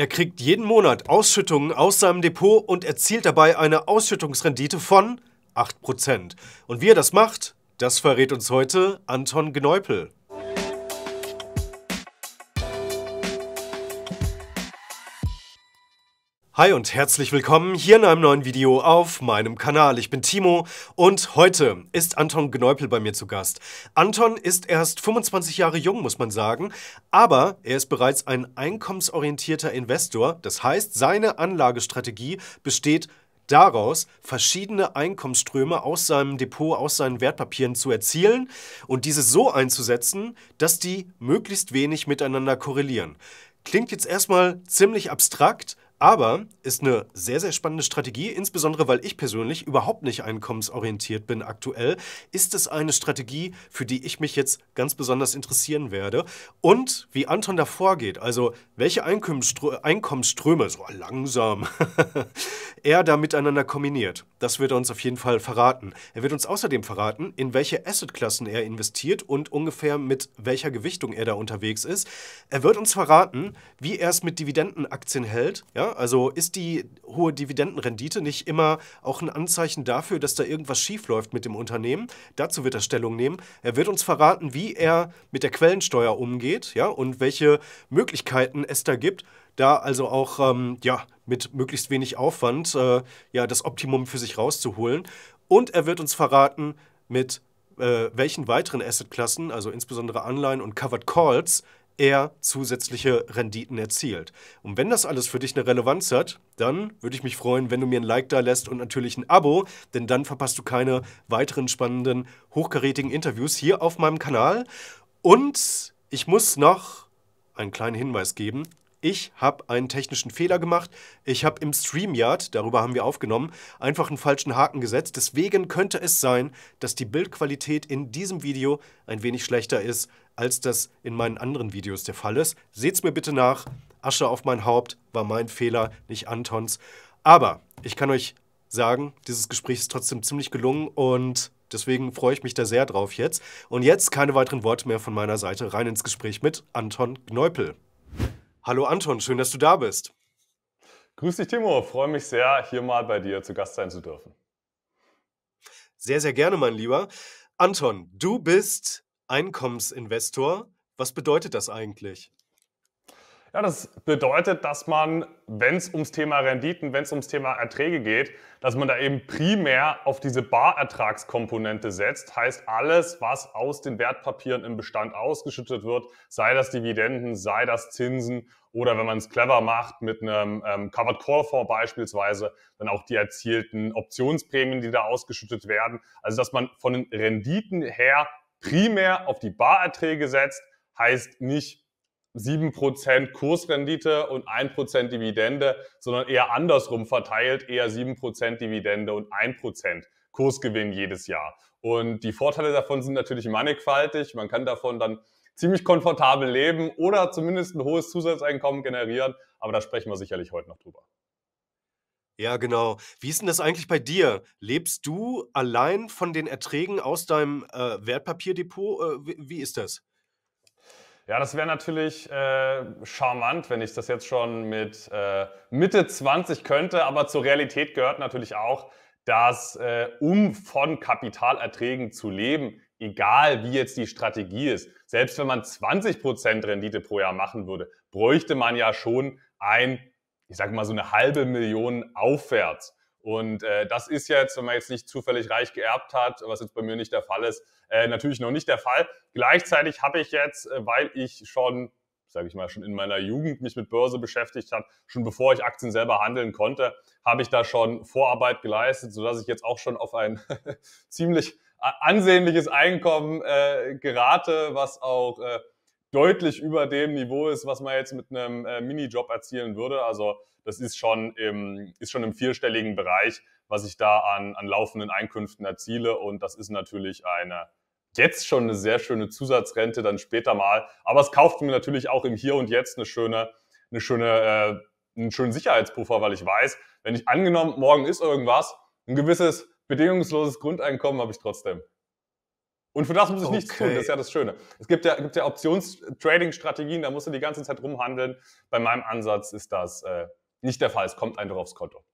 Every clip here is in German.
Er kriegt jeden Monat Ausschüttungen aus seinem Depot und erzielt dabei eine Ausschüttungsrendite von 8%. Und wie er das macht, das verrät uns heute Anton Gneupel. Hi und herzlich willkommen hier in einem neuen Video auf meinem Kanal. Ich bin Timo und heute ist Anton Gneupel bei mir zu Gast. Anton ist erst 25 Jahre jung, muss man sagen, aber er ist bereits ein einkommensorientierter Investor. Das heißt, seine Anlagestrategie besteht daraus, verschiedene Einkommensströme aus seinem Depot, aus seinen Wertpapieren zu erzielen und diese so einzusetzen, dass die möglichst wenig miteinander korrelieren. Klingt jetzt erstmal ziemlich abstrakt, aber ist eine sehr, sehr spannende Strategie, insbesondere weil ich persönlich überhaupt nicht einkommensorientiert bin aktuell, ist es eine Strategie, für die ich mich jetzt ganz besonders interessieren werde. Und wie Anton davor geht, also welche Einkommensströ Einkommensströme, so langsam, er da miteinander kombiniert, das wird er uns auf jeden Fall verraten. Er wird uns außerdem verraten, in welche Assetklassen er investiert und ungefähr mit welcher Gewichtung er da unterwegs ist. Er wird uns verraten, wie er es mit Dividendenaktien hält, ja, Ne? Also ist die hohe Dividendenrendite nicht immer auch ein Anzeichen dafür, dass da irgendwas schiefläuft mit dem Unternehmen? Dazu wird er Stellung nehmen. Er wird uns verraten, wie er mit der Quellensteuer umgeht ja? und welche Möglichkeiten es da gibt, da also auch ähm, ja, mit möglichst wenig Aufwand äh, ja, das Optimum für sich rauszuholen. Und er wird uns verraten, mit äh, welchen weiteren Assetklassen, also insbesondere Anleihen und Covered Calls, er zusätzliche Renditen erzielt. Und wenn das alles für dich eine Relevanz hat, dann würde ich mich freuen, wenn du mir ein Like da lässt und natürlich ein Abo, denn dann verpasst du keine weiteren spannenden, hochkarätigen Interviews hier auf meinem Kanal. Und ich muss noch einen kleinen Hinweis geben. Ich habe einen technischen Fehler gemacht. Ich habe im StreamYard, darüber haben wir aufgenommen, einfach einen falschen Haken gesetzt. Deswegen könnte es sein, dass die Bildqualität in diesem Video ein wenig schlechter ist als das in meinen anderen Videos der Fall ist. Seht's mir bitte nach. Asche auf mein Haupt war mein Fehler, nicht Antons. Aber ich kann euch sagen, dieses Gespräch ist trotzdem ziemlich gelungen und deswegen freue ich mich da sehr drauf jetzt. Und jetzt keine weiteren Worte mehr von meiner Seite, rein ins Gespräch mit Anton Gneupel. Hallo Anton, schön, dass du da bist. Grüß dich Timo, freue mich sehr, hier mal bei dir zu Gast sein zu dürfen. Sehr, sehr gerne, mein Lieber. Anton, du bist Einkommensinvestor. Was bedeutet das eigentlich? Ja, das bedeutet, dass man, wenn es ums Thema Renditen, wenn es ums Thema Erträge geht, dass man da eben primär auf diese Barertragskomponente setzt. Heißt, alles, was aus den Wertpapieren im Bestand ausgeschüttet wird, sei das Dividenden, sei das Zinsen oder wenn man es clever macht mit einem ähm, Covered Call Fonds beispielsweise, dann auch die erzielten Optionsprämien, die da ausgeschüttet werden. Also, dass man von den Renditen her primär auf die Barerträge setzt, heißt nicht 7% Kursrendite und 1% Dividende, sondern eher andersrum verteilt, eher 7% Dividende und 1% Kursgewinn jedes Jahr. Und die Vorteile davon sind natürlich mannigfaltig. Man kann davon dann ziemlich komfortabel leben oder zumindest ein hohes Zusatzeinkommen generieren. Aber da sprechen wir sicherlich heute noch drüber. Ja, genau. Wie ist denn das eigentlich bei dir? Lebst du allein von den Erträgen aus deinem äh, Wertpapierdepot? Äh, wie, wie ist das? Ja, das wäre natürlich äh, charmant, wenn ich das jetzt schon mit äh, Mitte 20 könnte, aber zur Realität gehört natürlich auch, dass äh, um von Kapitalerträgen zu leben, egal wie jetzt die Strategie ist, selbst wenn man 20% Rendite pro Jahr machen würde, bräuchte man ja schon ein ich sage mal, so eine halbe Million aufwärts. Und äh, das ist jetzt, wenn man jetzt nicht zufällig reich geerbt hat, was jetzt bei mir nicht der Fall ist, äh, natürlich noch nicht der Fall. Gleichzeitig habe ich jetzt, äh, weil ich schon, sage ich mal, schon in meiner Jugend mich mit Börse beschäftigt habe, schon bevor ich Aktien selber handeln konnte, habe ich da schon Vorarbeit geleistet, sodass ich jetzt auch schon auf ein ziemlich ansehnliches Einkommen äh, gerate, was auch äh, deutlich über dem Niveau ist, was man jetzt mit einem äh, Minijob erzielen würde. Also das ist schon im, ist schon im vierstelligen Bereich, was ich da an, an laufenden Einkünften erziele. Und das ist natürlich eine jetzt schon eine sehr schöne Zusatzrente, dann später mal. Aber es kauft mir natürlich auch im Hier und Jetzt eine schöne, eine schöne, äh, einen schönen Sicherheitspuffer, weil ich weiß, wenn ich angenommen, morgen ist irgendwas, ein gewisses bedingungsloses Grundeinkommen habe ich trotzdem. Und für das muss ich okay. nichts tun, das ist ja das Schöne. Es gibt ja, gibt ja Options-Trading-Strategien, da musst du die ganze Zeit rumhandeln. Bei meinem Ansatz ist das äh, nicht der Fall, es kommt einfach aufs Konto.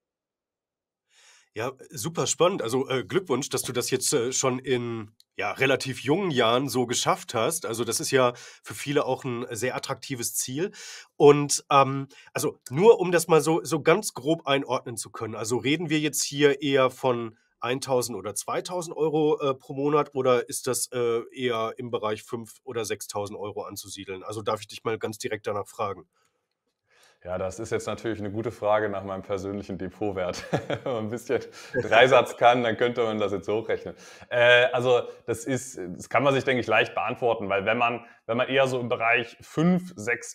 Ja, super spannend. Also äh, Glückwunsch, dass du das jetzt äh, schon in ja, relativ jungen Jahren so geschafft hast. Also das ist ja für viele auch ein sehr attraktives Ziel. Und ähm, also nur um das mal so, so ganz grob einordnen zu können. Also reden wir jetzt hier eher von 1000 oder 2000 Euro äh, pro Monat oder ist das äh, eher im Bereich 5.000 oder 6.000 Euro anzusiedeln? Also darf ich dich mal ganz direkt danach fragen. Ja, das ist jetzt natürlich eine gute Frage nach meinem persönlichen Depotwert. Wenn man ein bisschen Dreisatz kann, dann könnte man das jetzt hochrechnen. Äh, also das ist, das kann man sich, denke ich, leicht beantworten, weil wenn man, wenn man eher so im Bereich 5.000,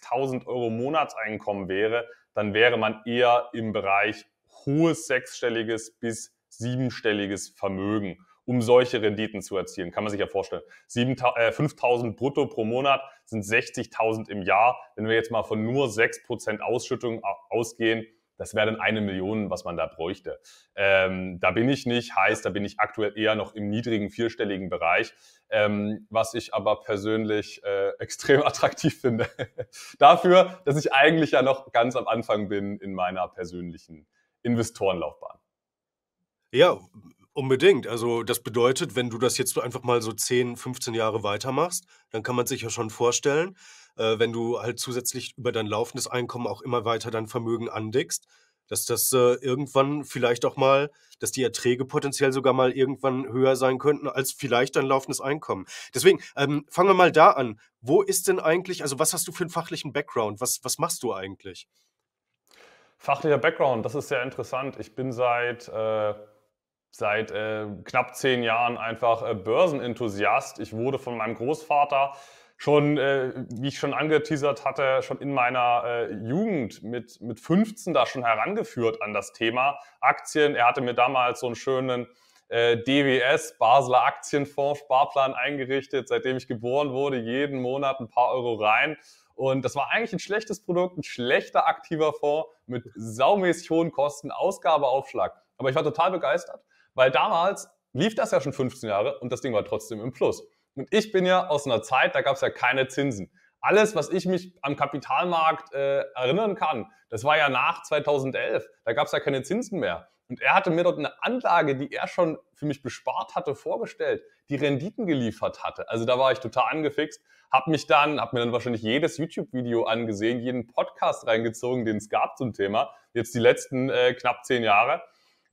6.000 Euro Monatseinkommen wäre, dann wäre man eher im Bereich hohes sechsstelliges bis siebenstelliges Vermögen, um solche Renditen zu erzielen. Kann man sich ja vorstellen. 7, äh, 5.000 brutto pro Monat sind 60.000 im Jahr. Wenn wir jetzt mal von nur 6% Ausschüttung ausgehen, das wäre dann eine Million, was man da bräuchte. Ähm, da bin ich nicht, heißt, da bin ich aktuell eher noch im niedrigen vierstelligen Bereich, ähm, was ich aber persönlich äh, extrem attraktiv finde. Dafür, dass ich eigentlich ja noch ganz am Anfang bin in meiner persönlichen Investorenlaufbahn. Ja, unbedingt. Also das bedeutet, wenn du das jetzt einfach mal so 10, 15 Jahre weitermachst, dann kann man sich ja schon vorstellen, äh, wenn du halt zusätzlich über dein laufendes Einkommen auch immer weiter dein Vermögen andickst, dass das äh, irgendwann vielleicht auch mal, dass die Erträge potenziell sogar mal irgendwann höher sein könnten als vielleicht dein laufendes Einkommen. Deswegen ähm, fangen wir mal da an. Wo ist denn eigentlich, also was hast du für einen fachlichen Background? Was, was machst du eigentlich? Fachlicher Background, das ist sehr interessant. Ich bin seit äh seit äh, knapp zehn Jahren einfach äh, Börsenenthusiast. Ich wurde von meinem Großvater schon, äh, wie ich schon angeteasert hatte, schon in meiner äh, Jugend mit, mit 15 da schon herangeführt an das Thema Aktien. Er hatte mir damals so einen schönen äh, DWS, Basler Aktienfonds, Sparplan eingerichtet, seitdem ich geboren wurde, jeden Monat ein paar Euro rein. Und das war eigentlich ein schlechtes Produkt, ein schlechter aktiver Fonds mit saumäßig hohen Kosten, Ausgabeaufschlag. Aber ich war total begeistert weil damals lief das ja schon 15 Jahre und das Ding war trotzdem im Plus. Und ich bin ja aus einer Zeit, da gab es ja keine Zinsen. Alles, was ich mich am Kapitalmarkt äh, erinnern kann, das war ja nach 2011. Da gab es ja keine Zinsen mehr. Und er hatte mir dort eine Anlage, die er schon für mich bespart hatte, vorgestellt, die Renditen geliefert hatte. Also da war ich total angefixt, habe mich dann, habe mir dann wahrscheinlich jedes YouTube-Video angesehen, jeden Podcast reingezogen, den es gab zum Thema. Jetzt die letzten äh, knapp zehn Jahre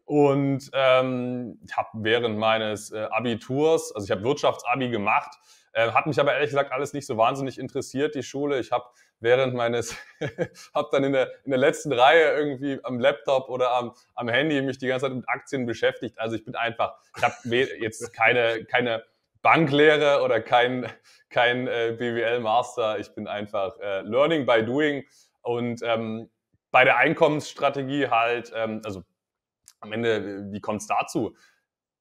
und ähm, habe während meines äh, Abiturs, also ich habe Wirtschaftsabi gemacht, äh, hat mich aber ehrlich gesagt alles nicht so wahnsinnig interessiert, die Schule. Ich habe während meines, habe dann in der, in der letzten Reihe irgendwie am Laptop oder am, am Handy mich die ganze Zeit mit Aktien beschäftigt. Also ich bin einfach, ich habe jetzt keine, keine Banklehre oder kein, kein äh, BWL-Master. Ich bin einfach äh, Learning by Doing und ähm, bei der Einkommensstrategie halt, ähm, also am Ende, wie kommt es dazu?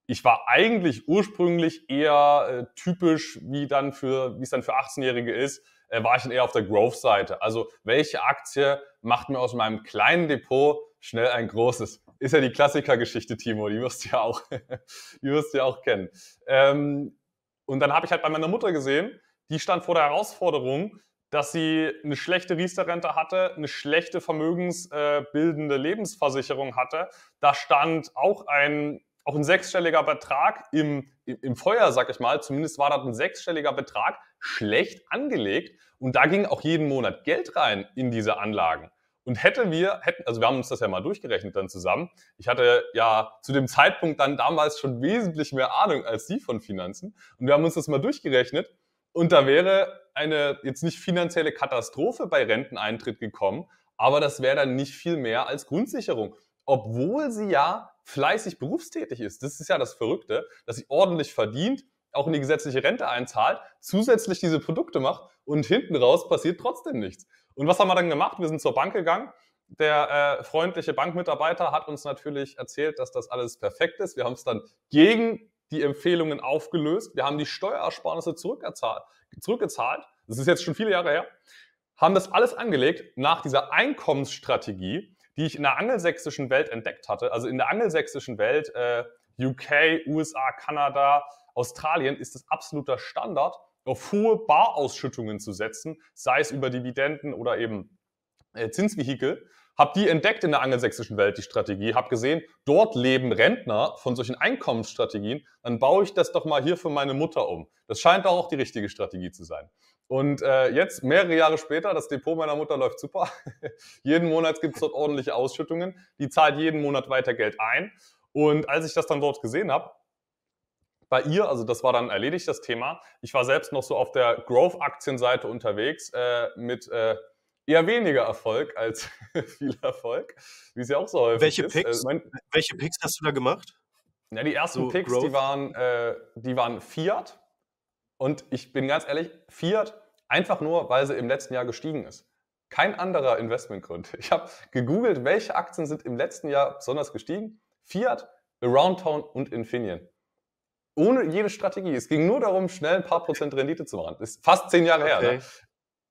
Ich war eigentlich ursprünglich eher äh, typisch, wie dann für, wie es dann für 18-Jährige ist, äh, war ich dann eher auf der Growth-Seite. Also welche Aktie macht mir aus meinem kleinen Depot schnell ein großes? Ist ja die Klassikergeschichte, Timo, die wirst du ja auch, die wirst du ja auch kennen. Ähm, und dann habe ich halt bei meiner Mutter gesehen, die stand vor der Herausforderung, dass sie eine schlechte Riester-Rente hatte, eine schlechte vermögensbildende Lebensversicherung hatte. Da stand auch ein, auch ein sechsstelliger Betrag im, im Feuer, sag ich mal. Zumindest war das ein sechsstelliger Betrag, schlecht angelegt. Und da ging auch jeden Monat Geld rein in diese Anlagen. Und hätte wir, hätten, also wir haben uns das ja mal durchgerechnet dann zusammen. Ich hatte ja zu dem Zeitpunkt dann damals schon wesentlich mehr Ahnung als Sie von Finanzen. Und wir haben uns das mal durchgerechnet. Und da wäre eine jetzt nicht finanzielle Katastrophe bei Renteneintritt gekommen, aber das wäre dann nicht viel mehr als Grundsicherung, obwohl sie ja fleißig berufstätig ist. Das ist ja das Verrückte, dass sie ordentlich verdient, auch in die gesetzliche Rente einzahlt, zusätzlich diese Produkte macht und hinten raus passiert trotzdem nichts. Und was haben wir dann gemacht? Wir sind zur Bank gegangen. Der äh, freundliche Bankmitarbeiter hat uns natürlich erzählt, dass das alles perfekt ist. Wir haben es dann gegen die Empfehlungen aufgelöst. Wir haben die Steuerersparnisse zurückgezahlt. zurückgezahlt. Das ist jetzt schon viele Jahre her. Haben das alles angelegt nach dieser Einkommensstrategie, die ich in der angelsächsischen Welt entdeckt hatte. Also in der angelsächsischen Welt, äh, UK, USA, Kanada, Australien, ist es absoluter Standard, auf hohe Barausschüttungen zu setzen, sei es über Dividenden oder eben äh, Zinsvehikel. Hab die entdeckt in der angelsächsischen Welt, die Strategie. Hab gesehen, dort leben Rentner von solchen Einkommensstrategien. Dann baue ich das doch mal hier für meine Mutter um. Das scheint doch auch die richtige Strategie zu sein. Und äh, jetzt, mehrere Jahre später, das Depot meiner Mutter läuft super. jeden Monat gibt's dort ordentliche Ausschüttungen. Die zahlt jeden Monat weiter Geld ein. Und als ich das dann dort gesehen habe, bei ihr, also das war dann erledigt, das Thema. Ich war selbst noch so auf der Growth-Aktienseite unterwegs äh, mit... Äh, eher weniger Erfolg als viel Erfolg, wie es ja auch so häufig welche ist. Picks, äh, welche Picks hast du da gemacht? Ja, die ersten so Picks, die waren, äh, die waren Fiat. Und ich bin ganz ehrlich, Fiat einfach nur, weil sie im letzten Jahr gestiegen ist. Kein anderer Investmentgrund. Ich habe gegoogelt, welche Aktien sind im letzten Jahr besonders gestiegen. Fiat, Aroundtown und Infineon. Ohne jede Strategie. Es ging nur darum, schnell ein paar Prozent Rendite zu machen. Ist fast zehn Jahre okay. her. Ne?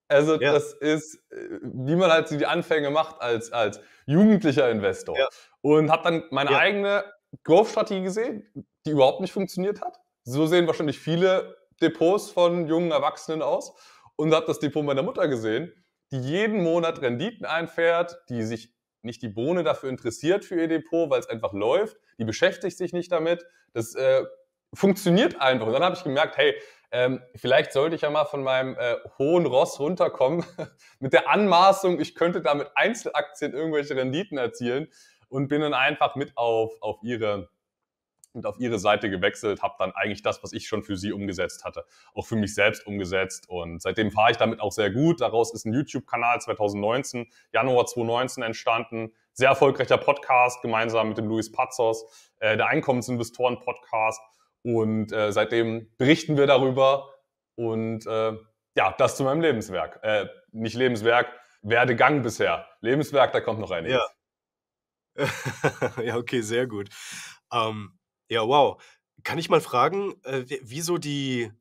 Also ja. das ist, äh, wie man halt so die Anfänge macht als, als jugendlicher Investor. Ja. Und habe dann meine ja. eigene Growth-Strategie gesehen, die überhaupt nicht funktioniert hat. So sehen wahrscheinlich viele Depots von jungen Erwachsenen aus. Und habe das Depot meiner Mutter gesehen, die jeden Monat Renditen einfährt, die sich nicht die Bohne dafür interessiert für ihr Depot, weil es einfach läuft. Die beschäftigt sich nicht damit. Das äh, funktioniert einfach. Und dann habe ich gemerkt, hey, ähm, vielleicht sollte ich ja mal von meinem äh, hohen Ross runterkommen mit der Anmaßung, ich könnte da mit Einzelaktien irgendwelche Renditen erzielen und bin dann einfach mit auf, auf ihre mit auf ihre Seite gewechselt, habe dann eigentlich das, was ich schon für sie umgesetzt hatte, auch für mich selbst umgesetzt und seitdem fahre ich damit auch sehr gut. Daraus ist ein YouTube-Kanal 2019, Januar 2019 entstanden, sehr erfolgreicher Podcast gemeinsam mit dem Luis Pazos, äh, der Einkommensinvestoren-Podcast und äh, seitdem berichten wir darüber. Und äh, ja, das zu meinem Lebenswerk. Äh, nicht Lebenswerk, Werdegang bisher. Lebenswerk, da kommt noch einiges. Ja, ja okay, sehr gut. Ähm, ja, wow. Kann ich mal fragen, äh, wieso die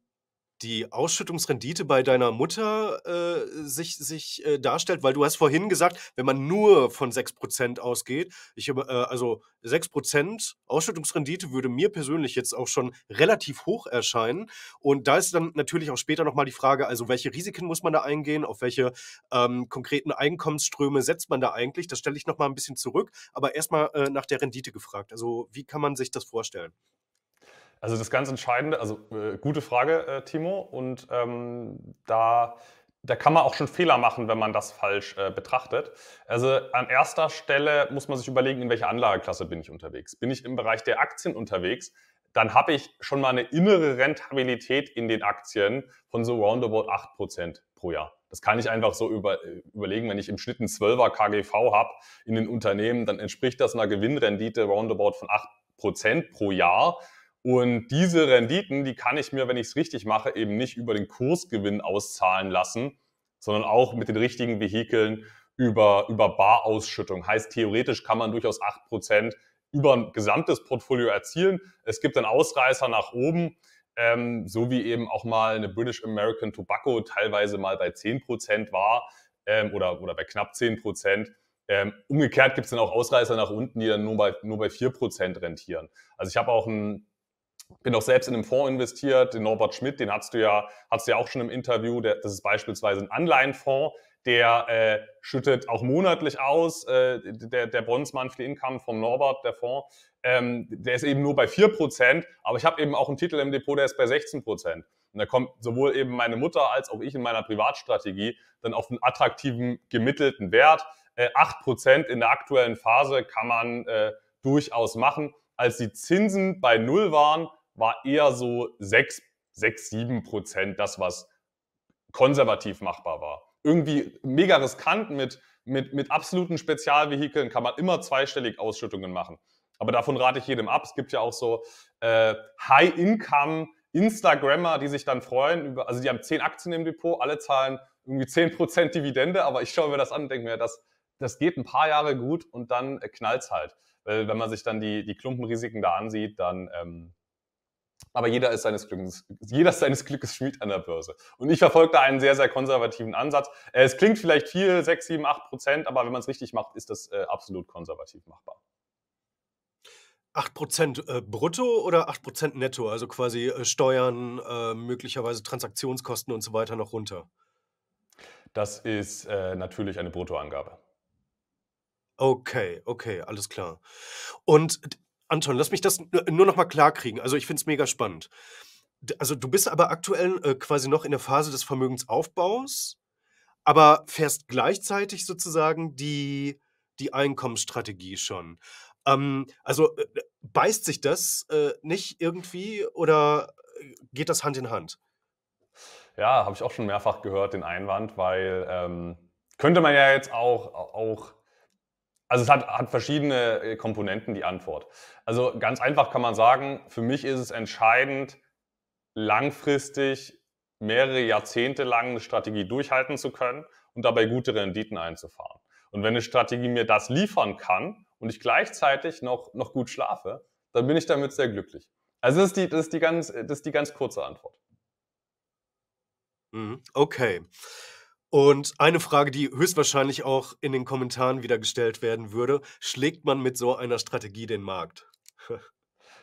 die Ausschüttungsrendite bei deiner Mutter äh, sich, sich äh, darstellt? Weil du hast vorhin gesagt, wenn man nur von 6% ausgeht, ich, äh, also 6% Ausschüttungsrendite würde mir persönlich jetzt auch schon relativ hoch erscheinen. Und da ist dann natürlich auch später nochmal die Frage, also welche Risiken muss man da eingehen, auf welche ähm, konkreten Einkommensströme setzt man da eigentlich? Das stelle ich nochmal ein bisschen zurück, aber erstmal äh, nach der Rendite gefragt. Also wie kann man sich das vorstellen? Also das ganz Entscheidende, also äh, gute Frage, äh, Timo. Und ähm, da, da kann man auch schon Fehler machen, wenn man das falsch äh, betrachtet. Also an erster Stelle muss man sich überlegen, in welcher Anlageklasse bin ich unterwegs. Bin ich im Bereich der Aktien unterwegs, dann habe ich schon mal eine innere Rentabilität in den Aktien von so roundabout 8% pro Jahr. Das kann ich einfach so über, äh, überlegen, wenn ich im Schnitt einen 12er KGV habe in den Unternehmen, dann entspricht das einer Gewinnrendite roundabout von 8% pro Jahr. Und diese Renditen, die kann ich mir, wenn ich es richtig mache, eben nicht über den Kursgewinn auszahlen lassen, sondern auch mit den richtigen Vehikeln über, über Barausschüttung. Heißt, theoretisch kann man durchaus 8% über ein gesamtes Portfolio erzielen. Es gibt dann Ausreißer nach oben, ähm, so wie eben auch mal eine British American Tobacco teilweise mal bei 10% war ähm, oder, oder bei knapp 10%. Ähm, umgekehrt gibt es dann auch Ausreißer nach unten, die dann nur bei, nur bei 4% rentieren. Also ich habe auch ein bin auch selbst in einem Fonds investiert, den Norbert Schmidt, den hast du ja, hast du ja auch schon im Interview. Der, das ist beispielsweise ein Anleihenfonds, der äh, schüttet auch monatlich aus. Äh, der der Bonds Monthly Income vom Norbert, der Fonds, ähm, der ist eben nur bei 4%, aber ich habe eben auch einen Titel im Depot, der ist bei 16%. Und da kommt sowohl eben meine Mutter als auch ich in meiner Privatstrategie dann auf einen attraktiven, gemittelten Wert. Äh, 8% in der aktuellen Phase kann man äh, durchaus machen als die Zinsen bei Null waren, war eher so 6, 6 7 Prozent das, was konservativ machbar war. Irgendwie mega riskant mit, mit, mit absoluten Spezialvehikeln kann man immer zweistellig Ausschüttungen machen. Aber davon rate ich jedem ab. Es gibt ja auch so äh, High-Income Instagrammer, die sich dann freuen, über, also die haben 10 Aktien im Depot, alle zahlen irgendwie 10% Prozent Dividende, aber ich schaue mir das an und denke mir, das, das geht ein paar Jahre gut und dann äh, knallt es halt. Weil wenn man sich dann die, die Klumpenrisiken da ansieht, dann ähm, aber jeder ist seines Glückes, jeder ist seines Glückes Schmied an der Börse. Und ich verfolge da einen sehr, sehr konservativen Ansatz. Äh, es klingt vielleicht viel, 6, 7, 8 Prozent, aber wenn man es richtig macht, ist das äh, absolut konservativ machbar. 8% äh, brutto oder 8% netto, also quasi äh, Steuern, äh, möglicherweise Transaktionskosten und so weiter noch runter? Das ist natürlich eine Bruttoangabe. Okay, okay, alles klar. Und Anton, lass mich das nur noch mal klar Also ich finde es mega spannend. Also du bist aber aktuell äh, quasi noch in der Phase des Vermögensaufbaus, aber fährst gleichzeitig sozusagen die, die Einkommensstrategie schon. Ähm, also äh, äh beißt sich das äh, nicht irgendwie oder äh, geht das Hand in Hand? Ja, habe ich auch schon mehrfach gehört, den Einwand, weil ähm, könnte man ja jetzt auch, auch also es hat, hat verschiedene äh, Komponenten, die Antwort. Also ganz einfach kann man sagen, für mich ist es entscheidend, langfristig mehrere Jahrzehnte lang eine Strategie durchhalten zu können und dabei gute Renditen einzufahren. Und wenn eine Strategie mir das liefern kann und ich gleichzeitig noch, noch gut schlafe, dann bin ich damit sehr glücklich. Also das ist die, das ist die, ganz, das ist die ganz kurze Antwort. Mhm. Okay. Und eine Frage, die höchstwahrscheinlich auch in den Kommentaren wieder gestellt werden würde, schlägt man mit so einer Strategie den Markt?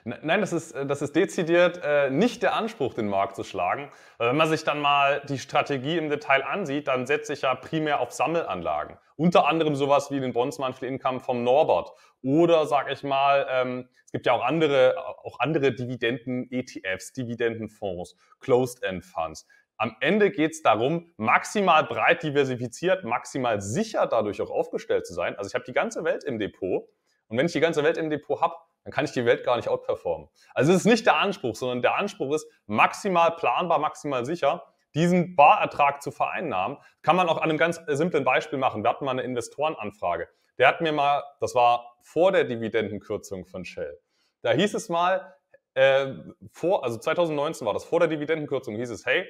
Ne, nein, das ist, äh, das ist dezidiert äh, nicht der Anspruch, den Markt zu schlagen. wenn man sich dann mal die Strategie im Detail ansieht, dann setze ich ja primär auf Sammelanlagen. Unter anderem sowas wie den Bondsman Bondsmantel Income vom Norbert. Oder sag ich mal, ähm, es gibt ja auch andere, auch andere Dividenden-ETFs, Dividendenfonds, Closed-End-Funds. Am Ende geht es darum, maximal breit diversifiziert, maximal sicher dadurch auch aufgestellt zu sein. Also ich habe die ganze Welt im Depot und wenn ich die ganze Welt im Depot habe, dann kann ich die Welt gar nicht outperformen. Also es ist nicht der Anspruch, sondern der Anspruch ist maximal planbar, maximal sicher diesen Barertrag zu vereinnahmen, kann man auch an einem ganz simplen Beispiel machen. Wir hatten mal eine Investorenanfrage. Der hat mir mal, das war vor der Dividendenkürzung von Shell, da hieß es mal, äh, vor, also 2019 war das, vor der Dividendenkürzung hieß es, hey,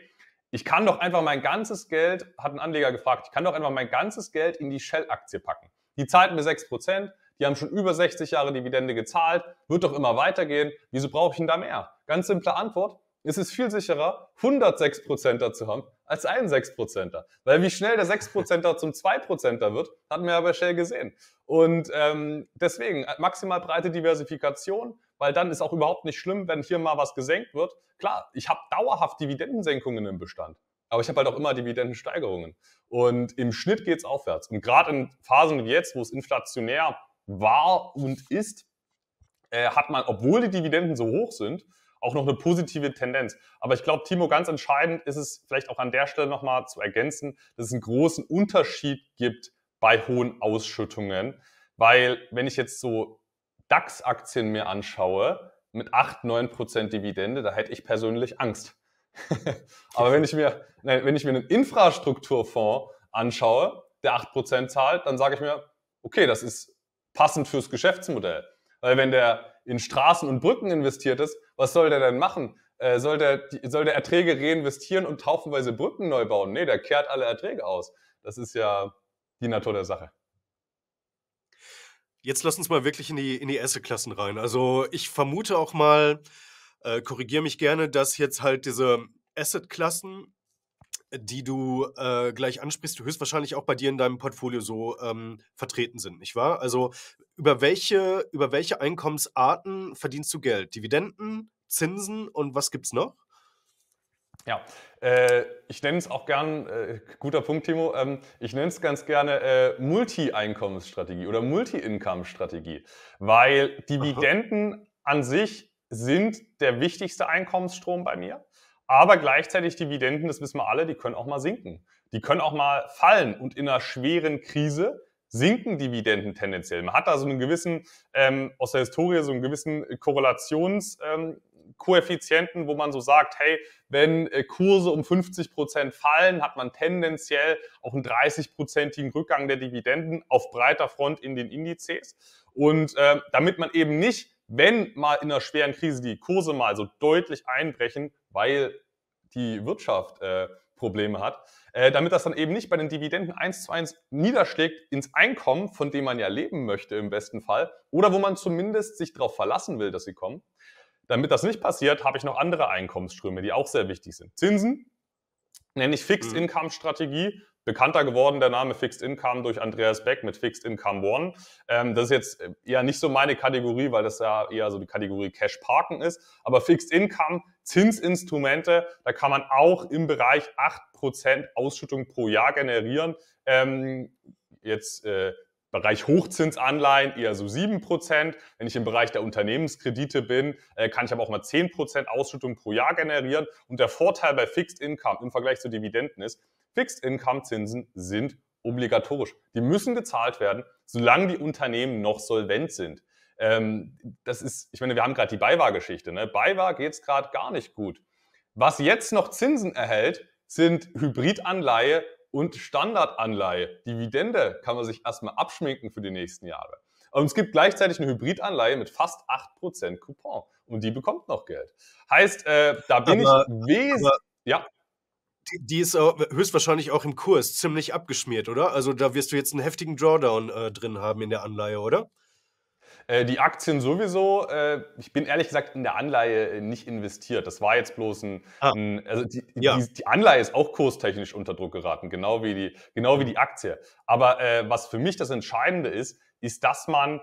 ich kann doch einfach mein ganzes Geld, hat ein Anleger gefragt, ich kann doch einfach mein ganzes Geld in die Shell-Aktie packen. Die zahlt mir 6%, die haben schon über 60 Jahre Dividende gezahlt, wird doch immer weitergehen. Wieso brauche ich denn da mehr? Ganz simple Antwort. Es ist viel sicherer, 106%er zu haben, als einen 6%er. Weil wie schnell der 6%er zum 2%er wird, hatten wir ja bei Shell gesehen. Und ähm, deswegen maximal breite Diversifikation, weil dann ist auch überhaupt nicht schlimm, wenn hier mal was gesenkt wird. Klar, ich habe dauerhaft Dividendensenkungen im Bestand, aber ich habe halt auch immer Dividendensteigerungen. Und im Schnitt geht es aufwärts. Und gerade in Phasen wie jetzt, wo es inflationär war und ist, äh, hat man, obwohl die Dividenden so hoch sind, auch noch eine positive Tendenz. Aber ich glaube, Timo, ganz entscheidend ist es vielleicht auch an der Stelle nochmal zu ergänzen, dass es einen großen Unterschied gibt bei hohen Ausschüttungen. Weil wenn ich jetzt so DAX-Aktien mir anschaue mit 8, 9 Dividende, da hätte ich persönlich Angst. Aber wenn ich mir, nein, wenn ich mir einen Infrastrukturfonds anschaue, der 8 zahlt, dann sage ich mir, okay, das ist passend fürs Geschäftsmodell. Weil wenn der in Straßen und Brücken investiert ist, was soll der denn machen? Äh, soll, der, soll der Erträge reinvestieren und taufenweise Brücken neu bauen? Nee, der kehrt alle Erträge aus. Das ist ja die Natur der Sache. Jetzt lass uns mal wirklich in die, in die Esse-Klassen rein. Also ich vermute auch mal, äh, korrigiere mich gerne, dass jetzt halt diese Asset-Klassen, die du äh, gleich ansprichst, höchstwahrscheinlich auch bei dir in deinem Portfolio so ähm, vertreten sind, nicht wahr? Also über welche, über welche Einkommensarten verdienst du Geld? Dividenden, Zinsen und was gibt's noch? Ja, äh, ich nenne es auch gern, äh, guter Punkt, Timo, ähm, ich nenne es ganz gerne äh, Multi-Einkommensstrategie oder Multi-Income-Strategie, weil Dividenden Aha. an sich sind der wichtigste Einkommensstrom bei mir, aber gleichzeitig Dividenden, das wissen wir alle, die können auch mal sinken. Die können auch mal fallen und in einer schweren Krise sinken Dividenden tendenziell. Man hat da so einen gewissen, ähm, aus der Historie, so einen gewissen Korrelations- ähm, Koeffizienten, wo man so sagt, hey, wenn äh, Kurse um 50 Prozent fallen, hat man tendenziell auch einen 30-prozentigen Rückgang der Dividenden auf breiter Front in den Indizes. Und äh, damit man eben nicht, wenn mal in einer schweren Krise die Kurse mal so deutlich einbrechen, weil die Wirtschaft äh, Probleme hat, äh, damit das dann eben nicht bei den Dividenden eins zu eins niederschlägt ins Einkommen, von dem man ja leben möchte im besten Fall, oder wo man zumindest sich darauf verlassen will, dass sie kommen. Damit das nicht passiert, habe ich noch andere Einkommensströme, die auch sehr wichtig sind. Zinsen nenne ich Fixed mhm. Income Strategie. Bekannter geworden der Name Fixed Income durch Andreas Beck mit Fixed Income One. Ähm, das ist jetzt eher äh, nicht so meine Kategorie, weil das ja eher so die Kategorie Cash Parken ist. Aber Fixed Income, Zinsinstrumente, da kann man auch im Bereich 8% Ausschüttung pro Jahr generieren. Ähm, jetzt äh, Bereich Hochzinsanleihen eher so 7%. Wenn ich im Bereich der Unternehmenskredite bin, äh, kann ich aber auch mal 10% Ausschüttung pro Jahr generieren. Und der Vorteil bei Fixed Income im Vergleich zu Dividenden ist, Fixed Income Zinsen sind obligatorisch. Die müssen gezahlt werden, solange die Unternehmen noch solvent sind. Ähm, das ist, ich meine, wir haben gerade die BayWa-Geschichte. Ne? BayWa geht es gerade gar nicht gut. Was jetzt noch Zinsen erhält, sind Hybridanleihe und Standardanleihe. Dividende kann man sich erstmal abschminken für die nächsten Jahre. Und es gibt gleichzeitig eine Hybridanleihe mit fast 8% Coupon. Und die bekommt noch Geld. Heißt, äh, da bin aber, ich wesentlich. Ja. Die, die, ist höchstwahrscheinlich auch im Kurs ziemlich abgeschmiert, oder? Also da wirst du jetzt einen heftigen Drawdown äh, drin haben in der Anleihe, oder? Äh, die Aktien sowieso, äh, ich bin ehrlich gesagt in der Anleihe äh, nicht investiert. Das war jetzt bloß ein, ah. ein also die, ja. die, die, Anleihe ist auch kurstechnisch unter Druck geraten, genau wie die, genau wie die Aktie. Aber äh, was für mich das Entscheidende ist, ist, dass man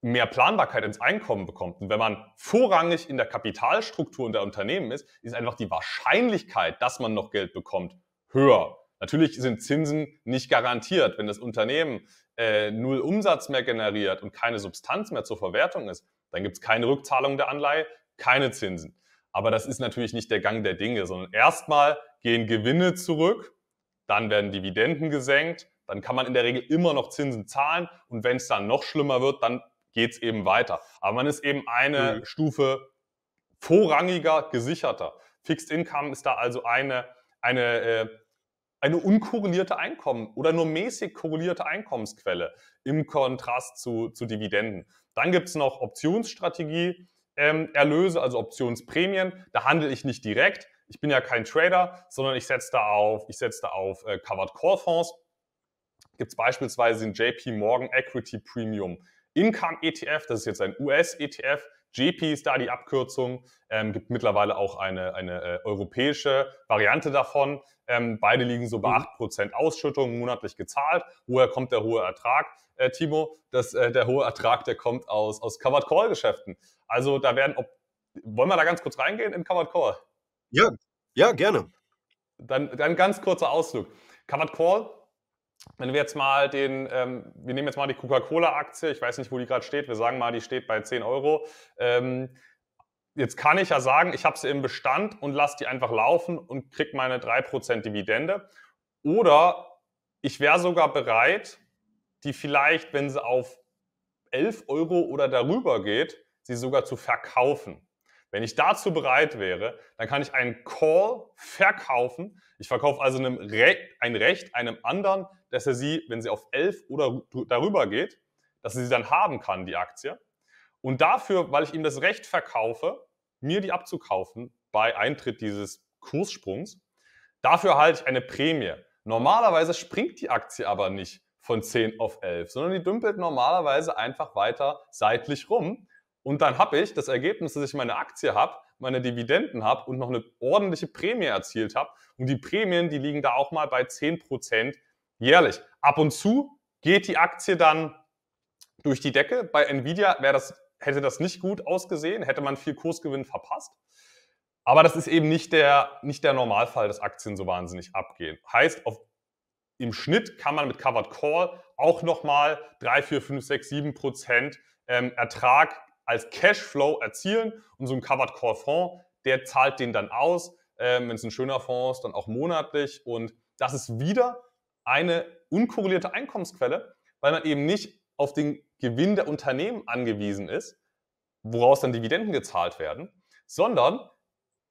mehr Planbarkeit ins Einkommen bekommt. Und wenn man vorrangig in der Kapitalstruktur und der Unternehmen ist, ist einfach die Wahrscheinlichkeit, dass man noch Geld bekommt, höher. Natürlich sind Zinsen nicht garantiert. Wenn das Unternehmen äh, null Umsatz mehr generiert und keine Substanz mehr zur Verwertung ist, dann gibt es keine Rückzahlung der Anleihe, keine Zinsen. Aber das ist natürlich nicht der Gang der Dinge, sondern erstmal gehen Gewinne zurück, dann werden Dividenden gesenkt, dann kann man in der Regel immer noch Zinsen zahlen und wenn es dann noch schlimmer wird, dann geht es eben weiter. Aber man ist eben eine mhm. Stufe vorrangiger, gesicherter. Fixed Income ist da also eine, eine äh, eine unkorrelierte Einkommen oder nur mäßig korrelierte Einkommensquelle im Kontrast zu, zu Dividenden. Dann gibt es noch Optionsstrategie, ähm, Erlöse, also Optionsprämien. Da handle ich nicht direkt. Ich bin ja kein Trader, sondern ich setze da auf, ich setze da auf äh, Covered Call Fonds. Gibt es beispielsweise den JP Morgan Equity Premium Income ETF, das ist jetzt ein US-ETF, JP ist da die Abkürzung, ähm, gibt mittlerweile auch eine, eine äh, europäische Variante davon. Ähm, beide liegen so bei 8% mhm. Ausschüttung monatlich gezahlt. Woher kommt der hohe Ertrag, äh, Timo? Das, äh, der hohe Ertrag, der kommt aus, aus Covered Call-Geschäften. Also da werden, ob, wollen wir da ganz kurz reingehen in Covered Call? Ja, ja, gerne. Dann, dann ganz kurzer Ausflug. Covered Call, wenn wir jetzt mal den, ähm, wir nehmen jetzt mal die Coca-Cola-Aktie, ich weiß nicht, wo die gerade steht, wir sagen mal, die steht bei 10 Euro. Ähm, jetzt kann ich ja sagen, ich habe sie im Bestand und lasse die einfach laufen und kriege meine 3% Dividende. Oder ich wäre sogar bereit, die vielleicht, wenn sie auf 11 Euro oder darüber geht, sie sogar zu verkaufen. Wenn ich dazu bereit wäre, dann kann ich einen Call verkaufen. Ich verkaufe also einem Re ein Recht einem anderen, dass er sie, wenn sie auf 11 oder darüber geht, dass er sie dann haben kann, die Aktie. Und dafür, weil ich ihm das Recht verkaufe, mir die abzukaufen bei Eintritt dieses Kurssprungs. Dafür halte ich eine Prämie. Normalerweise springt die Aktie aber nicht von 10 auf 11, sondern die dümpelt normalerweise einfach weiter seitlich rum. Und dann habe ich das Ergebnis, dass ich meine Aktie habe, meine Dividenden habe und noch eine ordentliche Prämie erzielt habe. Und die Prämien, die liegen da auch mal bei 10% jährlich. Ab und zu geht die Aktie dann durch die Decke. Bei Nvidia wäre das hätte das nicht gut ausgesehen, hätte man viel Kursgewinn verpasst. Aber das ist eben nicht der, nicht der Normalfall, dass Aktien so wahnsinnig abgehen. Heißt, auf, im Schnitt kann man mit Covered Call auch nochmal 3, 4, 5, 6, 7 Prozent ähm, Ertrag als Cashflow erzielen. Und so ein Covered Call Fonds, der zahlt den dann aus, ähm, wenn es ein schöner Fonds ist, dann auch monatlich. Und das ist wieder eine unkorrelierte Einkommensquelle, weil man eben nicht auf den Gewinn der Unternehmen angewiesen ist, woraus dann Dividenden gezahlt werden, sondern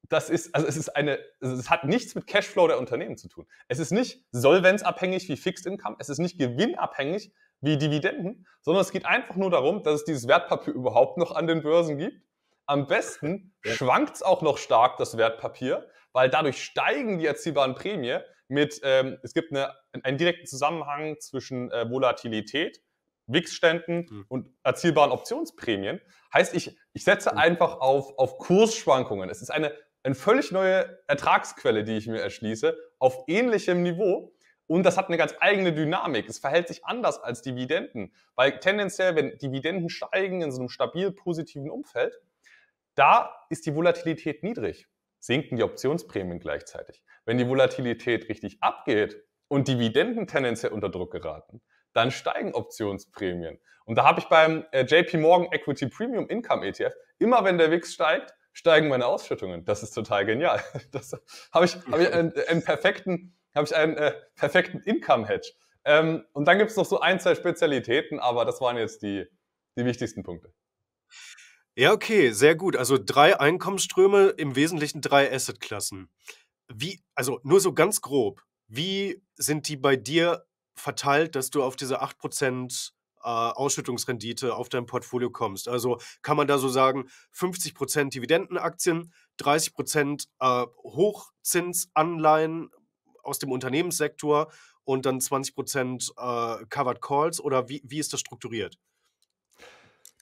das ist, also es ist eine, es hat nichts mit Cashflow der Unternehmen zu tun. Es ist nicht solvenzabhängig wie Fixed Income, es ist nicht gewinnabhängig wie Dividenden, sondern es geht einfach nur darum, dass es dieses Wertpapier überhaupt noch an den Börsen gibt. Am besten ja. schwankt es auch noch stark, das Wertpapier, weil dadurch steigen die erzielbaren Prämie mit, ähm, es gibt eine, einen direkten Zusammenhang zwischen äh, Volatilität Wix-Ständen mhm. und erzielbaren Optionsprämien. Heißt, ich, ich setze mhm. einfach auf, auf Kursschwankungen. Es ist eine, eine völlig neue Ertragsquelle, die ich mir erschließe, auf ähnlichem Niveau. Und das hat eine ganz eigene Dynamik. Es verhält sich anders als Dividenden. Weil tendenziell, wenn Dividenden steigen in so einem stabil positiven Umfeld, da ist die Volatilität niedrig, sinken die Optionsprämien gleichzeitig. Wenn die Volatilität richtig abgeht und Dividenden tendenziell unter Druck geraten, dann steigen Optionsprämien. Und da habe ich beim äh, JP Morgan Equity Premium Income ETF, immer wenn der WIX steigt, steigen meine Ausschüttungen. Das ist total genial. Das habe ich, hab ich einen, einen perfekten, habe ich einen äh, perfekten Income Hedge. Ähm, und dann gibt es noch so ein, zwei Spezialitäten, aber das waren jetzt die, die wichtigsten Punkte. Ja, okay, sehr gut. Also drei Einkommensströme, im Wesentlichen drei Assetklassen. Wie, also nur so ganz grob, wie sind die bei dir verteilt, dass du auf diese 8% äh, Ausschüttungsrendite auf dein Portfolio kommst. Also kann man da so sagen, 50% Dividendenaktien, 30% äh, Hochzinsanleihen aus dem Unternehmenssektor und dann 20% äh, Covered Calls oder wie, wie ist das strukturiert?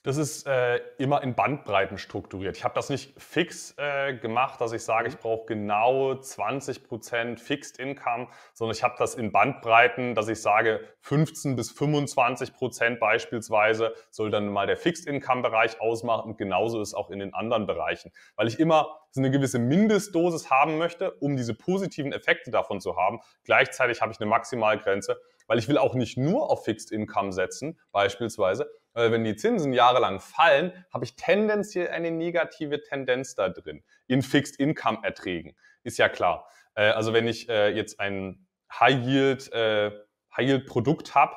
Das ist äh, immer in Bandbreiten strukturiert. Ich habe das nicht fix äh, gemacht, dass ich sage, mhm. ich brauche genau 20% Fixed Income, sondern ich habe das in Bandbreiten, dass ich sage, 15 bis 25% beispielsweise soll dann mal der Fixed Income-Bereich ausmachen und genauso ist auch in den anderen Bereichen, weil ich immer eine gewisse Mindestdosis haben möchte, um diese positiven Effekte davon zu haben. Gleichzeitig habe ich eine Maximalgrenze, weil ich will auch nicht nur auf Fixed Income setzen, beispielsweise, weil äh, wenn die Zinsen jahrelang fallen, habe ich tendenziell eine negative Tendenz da drin. In Fixed Income Erträgen. Ist ja klar. Äh, also wenn ich äh, jetzt ein High Yield, High Yield Produkt habe,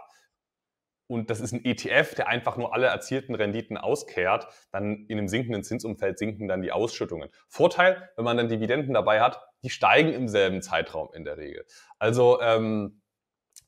und das ist ein ETF, der einfach nur alle erzielten Renditen auskehrt, dann in einem sinkenden Zinsumfeld sinken dann die Ausschüttungen. Vorteil, wenn man dann Dividenden dabei hat, die steigen im selben Zeitraum in der Regel. Also ähm,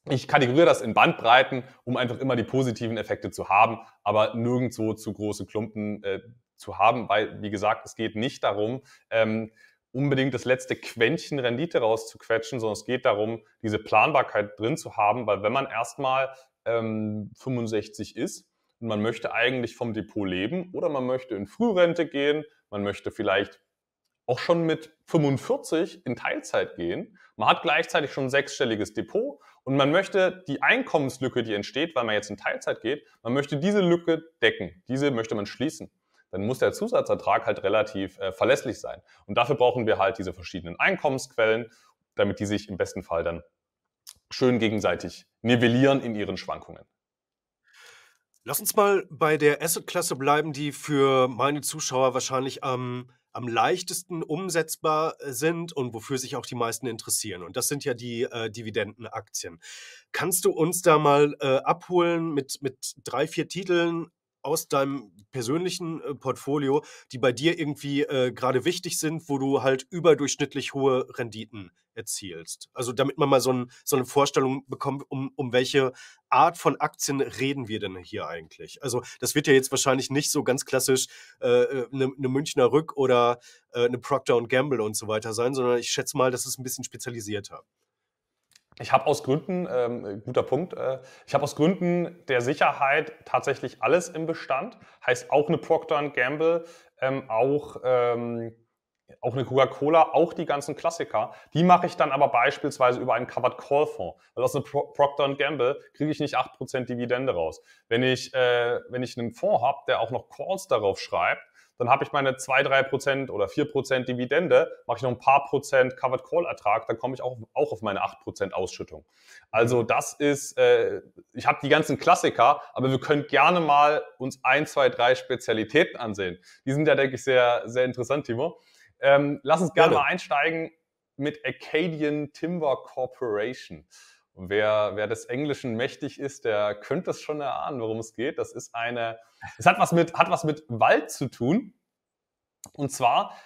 ich kategoriere das in Bandbreiten, um einfach immer die positiven Effekte zu haben, aber nirgendwo zu große Klumpen äh, zu haben, weil, wie gesagt, es geht nicht darum, ähm, unbedingt das letzte Quäntchen Rendite rauszuquetschen, sondern es geht darum, diese Planbarkeit drin zu haben, weil wenn man erstmal ähm, 65 ist und man möchte eigentlich vom Depot leben oder man möchte in Frührente gehen, man möchte vielleicht auch schon mit 45 in Teilzeit gehen, man hat gleichzeitig schon ein sechsstelliges Depot und man möchte die Einkommenslücke, die entsteht, weil man jetzt in Teilzeit geht, man möchte diese Lücke decken. Diese möchte man schließen. Dann muss der Zusatzertrag halt relativ äh, verlässlich sein. Und dafür brauchen wir halt diese verschiedenen Einkommensquellen, damit die sich im besten Fall dann schön gegenseitig nivellieren in ihren Schwankungen. Lass uns mal bei der Asset-Klasse bleiben, die für meine Zuschauer wahrscheinlich am, am leichtesten umsetzbar äh, sind und wofür sich auch die meisten interessieren. Und das sind ja die äh, Dividendenaktien. Kannst du uns da mal äh, abholen mit, mit drei, vier Titeln, aus deinem persönlichen äh, Portfolio, die bei dir irgendwie äh, gerade wichtig sind, wo du halt überdurchschnittlich hohe Renditen erzielst? Also damit man mal so, ein, so eine Vorstellung bekommt, um, um welche Art von Aktien reden wir denn hier eigentlich? Also das wird ja jetzt wahrscheinlich nicht so ganz klassisch eine äh, äh ne, ne Münchner Rück oder eine äh, Procter Gamble und so weiter sein, sondern ich schätze mal, das ist ein bisschen spezialisierter. Ich habe aus Gründen, ähm, guter Punkt, äh, ich habe aus Gründen der Sicherheit tatsächlich alles im Bestand. Heißt auch eine Procter Gamble, ähm, auch, ähm, auch eine Coca-Cola, auch die ganzen Klassiker. Die mache ich dann aber beispielsweise über einen Covered Call Fonds. Weil aus einer Pro Procter Gamble kriege ich nicht 8% Dividende raus. Wenn ich, äh, wenn ich einen Fonds habe, der auch noch Calls darauf schreibt, dann habe ich meine 2, 3 Prozent oder 4 Prozent Dividende, mache ich noch ein paar Prozent Covered Call Ertrag, dann komme ich auch, auch auf meine 8 Prozent Ausschüttung. Also mhm. das ist, äh, ich habe die ganzen Klassiker, aber wir können gerne mal uns ein, zwei, drei Spezialitäten ansehen. Die sind ja, denke ich, sehr, sehr interessant, Timo. Ähm, lass uns gerne mal einsteigen mit Acadian Timber Corporation wer, wer des Englischen mächtig ist, der könnte es schon erahnen, worum es geht. Das ist eine, es hat was mit, hat was mit Wald zu tun. Und zwar,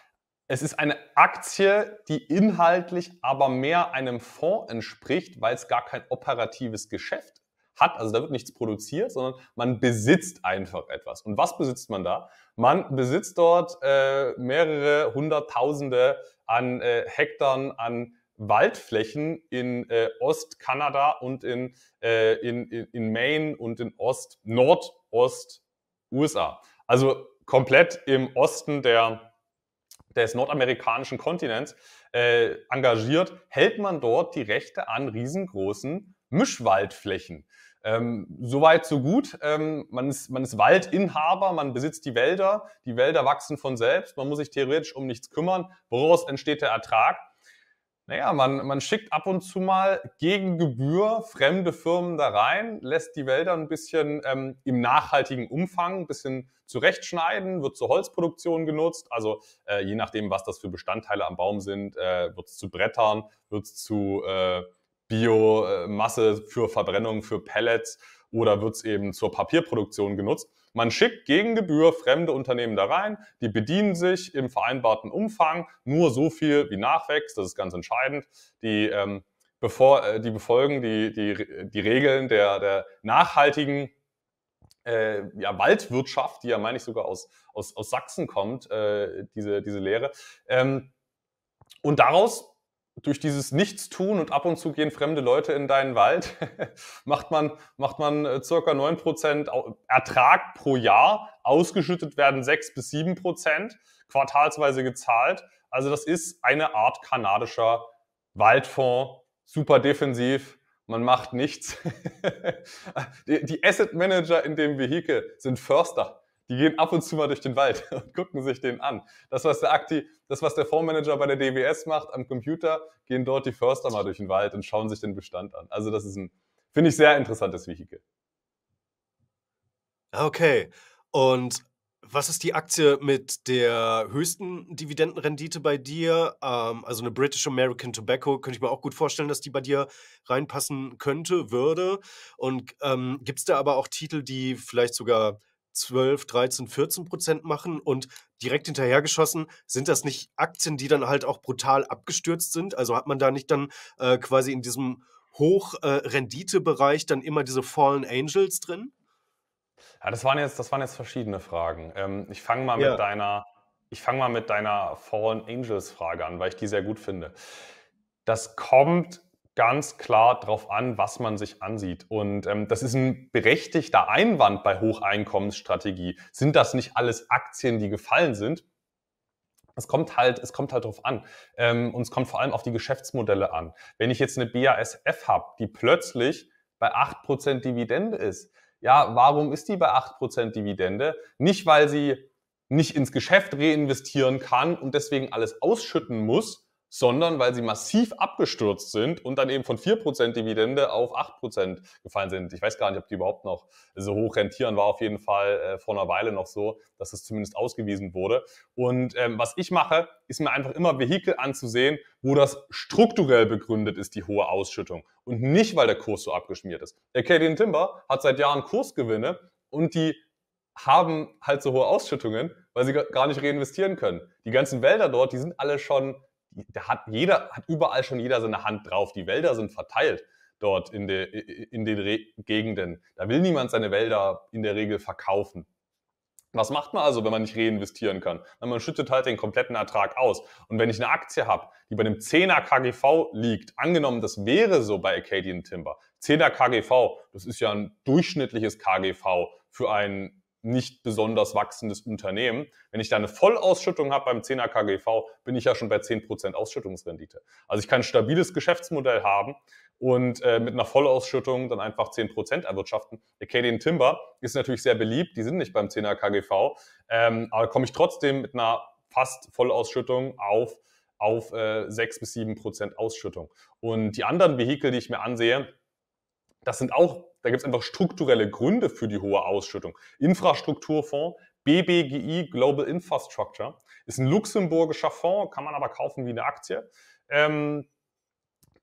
es ist eine Aktie, die inhaltlich aber mehr einem Fonds entspricht, weil es gar kein operatives Geschäft hat. Also da wird nichts produziert, sondern man besitzt einfach etwas. Und was besitzt man da? Man besitzt dort äh, mehrere hunderttausende an äh, Hektaren, an Waldflächen in äh, Ostkanada und in, äh, in, in, in Maine und in Ost, Nordost USA. Also komplett im Osten der, des nordamerikanischen Kontinents äh, engagiert, hält man dort die Rechte an riesengroßen Mischwaldflächen. Ähm, Soweit so gut. Ähm, man, ist, man ist Waldinhaber, man besitzt die Wälder, die Wälder wachsen von selbst, man muss sich theoretisch um nichts kümmern. Woraus entsteht der Ertrag? Naja, man, man schickt ab und zu mal gegen Gebühr fremde Firmen da rein, lässt die Wälder ein bisschen ähm, im nachhaltigen Umfang ein bisschen zurechtschneiden, wird zur Holzproduktion genutzt. Also äh, je nachdem, was das für Bestandteile am Baum sind, äh, wird es zu Brettern, wird es zu äh, Biomasse für Verbrennung, für Pellets oder wird es eben zur Papierproduktion genutzt. Man schickt gegen Gebühr fremde Unternehmen da rein, die bedienen sich im vereinbarten Umfang nur so viel wie nachwächst, das ist ganz entscheidend, die, ähm, bevor, äh, die befolgen die, die, die Regeln der, der nachhaltigen äh, ja, Waldwirtschaft, die ja, meine ich, sogar aus, aus, aus Sachsen kommt, äh, diese, diese Lehre. Ähm, und daraus durch dieses Nichtstun und ab und zu gehen fremde Leute in deinen Wald, macht man, macht man äh, circa 9% Ertrag pro Jahr. Ausgeschüttet werden 6 bis 7% quartalsweise gezahlt. Also das ist eine Art kanadischer Waldfonds, super defensiv, man macht nichts. die Asset Manager in dem Vehikel sind Förster. Die gehen ab und zu mal durch den Wald und gucken sich den an. Das, was der Akti, das, was der Fondsmanager bei der DWS macht am Computer, gehen dort die Förster mal durch den Wald und schauen sich den Bestand an. Also das ist ein, finde ich, sehr interessantes Vehikel. Okay. Und was ist die Aktie mit der höchsten Dividendenrendite bei dir? Ähm, also eine British American Tobacco könnte ich mir auch gut vorstellen, dass die bei dir reinpassen könnte, würde. Und ähm, gibt es da aber auch Titel, die vielleicht sogar 12, 13, 14 Prozent machen und direkt hinterhergeschossen, sind das nicht Aktien, die dann halt auch brutal abgestürzt sind? Also hat man da nicht dann äh, quasi in diesem Hochrenditebereich äh, dann immer diese Fallen Angels drin? Ja, das waren jetzt, das waren jetzt verschiedene Fragen. Ähm, ich fange mal, ja. fang mal mit deiner Fallen Angels Frage an, weil ich die sehr gut finde. Das kommt ganz klar darauf an, was man sich ansieht. Und ähm, das ist ein berechtigter Einwand bei Hocheinkommensstrategie. Sind das nicht alles Aktien, die gefallen sind? Es kommt halt, es kommt halt drauf an. Ähm, und es kommt vor allem auf die Geschäftsmodelle an. Wenn ich jetzt eine BASF habe, die plötzlich bei 8% Dividende ist, ja, warum ist die bei 8% Dividende? Nicht, weil sie nicht ins Geschäft reinvestieren kann und deswegen alles ausschütten muss, sondern weil sie massiv abgestürzt sind und dann eben von 4% Dividende auf 8% gefallen sind. Ich weiß gar nicht, ob die überhaupt noch so hoch rentieren. War auf jeden Fall äh, vor einer Weile noch so, dass es das zumindest ausgewiesen wurde. Und ähm, was ich mache, ist mir einfach immer Vehikel anzusehen, wo das strukturell begründet ist, die hohe Ausschüttung. Und nicht, weil der Kurs so abgeschmiert ist. Der äh, Acadian Timber hat seit Jahren Kursgewinne und die haben halt so hohe Ausschüttungen, weil sie gar nicht reinvestieren können. Die ganzen Wälder dort, die sind alle schon da hat jeder, hat überall schon jeder seine Hand drauf. Die Wälder sind verteilt dort in, de, in den Re Gegenden. Da will niemand seine Wälder in der Regel verkaufen. Was macht man also, wenn man nicht reinvestieren kann? Man schüttet halt den kompletten Ertrag aus. Und wenn ich eine Aktie habe, die bei einem 10er KGV liegt, angenommen, das wäre so bei Acadian Timber, 10er KGV, das ist ja ein durchschnittliches KGV für einen nicht besonders wachsendes Unternehmen. Wenn ich da eine Vollausschüttung habe beim 10er KGV, bin ich ja schon bei 10% Ausschüttungsrendite. Also ich kann ein stabiles Geschäftsmodell haben und äh, mit einer Vollausschüttung dann einfach 10% erwirtschaften. Acadian Timber ist natürlich sehr beliebt, die sind nicht beim 10er KGV, ähm, aber komme ich trotzdem mit einer fast Vollausschüttung auf auf äh, 6 bis 7 Ausschüttung. Und die anderen Vehikel, die ich mir ansehe, das sind auch, da gibt es einfach strukturelle Gründe für die hohe Ausschüttung. Infrastrukturfonds, BBGI Global Infrastructure, ist ein luxemburgischer Fonds, kann man aber kaufen wie eine Aktie. Ähm,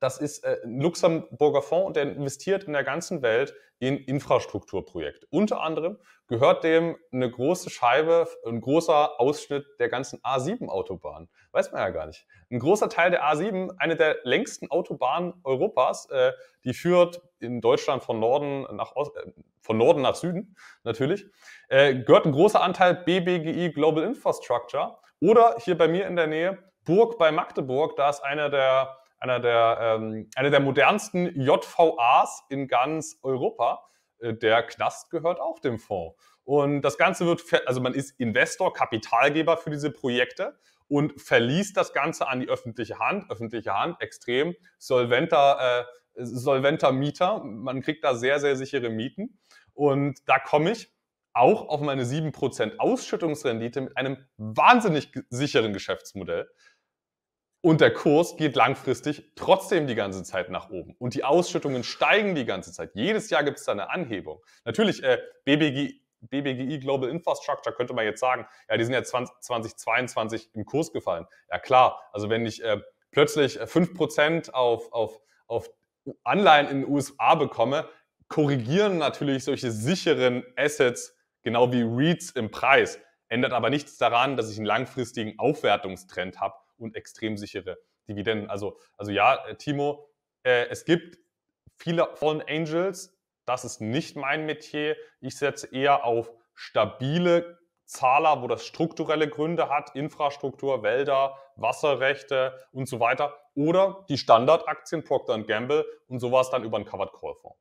das ist äh, ein Luxemburger Fonds und der investiert in der ganzen Welt in Infrastrukturprojekte. Unter anderem gehört dem eine große Scheibe, ein großer Ausschnitt der ganzen A7-Autobahn. Weiß man ja gar nicht. Ein großer Teil der A7, eine der längsten Autobahnen Europas, äh, die führt in Deutschland von Norden nach Ost, äh, von Norden nach Süden natürlich, gehört ein großer Anteil BBGI Global Infrastructure oder hier bei mir in der Nähe Burg bei Magdeburg, da ist einer der einer der, ähm, einer der modernsten JVAs in ganz Europa. Äh, der Knast gehört auch dem Fonds. Und das Ganze wird, also man ist Investor, Kapitalgeber für diese Projekte und verliest das Ganze an die öffentliche Hand. Öffentliche Hand, extrem solventer, äh, solventer Mieter. Man kriegt da sehr, sehr sichere Mieten. Und da komme ich auch auf meine 7% Ausschüttungsrendite mit einem wahnsinnig sicheren Geschäftsmodell. Und der Kurs geht langfristig trotzdem die ganze Zeit nach oben. Und die Ausschüttungen steigen die ganze Zeit. Jedes Jahr gibt es da eine Anhebung. Natürlich, äh, BBG, BBGI e Global Infrastructure könnte man jetzt sagen, ja, die sind ja 20, 2022 im Kurs gefallen. Ja klar, also wenn ich äh, plötzlich 5% äh, auf, auf, auf Anleihen in den USA bekomme, korrigieren natürlich solche sicheren Assets genau wie REITs im Preis. Ändert aber nichts daran, dass ich einen langfristigen Aufwertungstrend habe und extrem sichere Dividenden. Also, also ja, äh, Timo, äh, es gibt viele Fallen Angels. Das ist nicht mein Metier. Ich setze eher auf stabile Zahler, wo das strukturelle Gründe hat, Infrastruktur, Wälder, Wasserrechte und so weiter. Oder die Standardaktien Procter Gamble und sowas dann über einen Covered Call Fonds.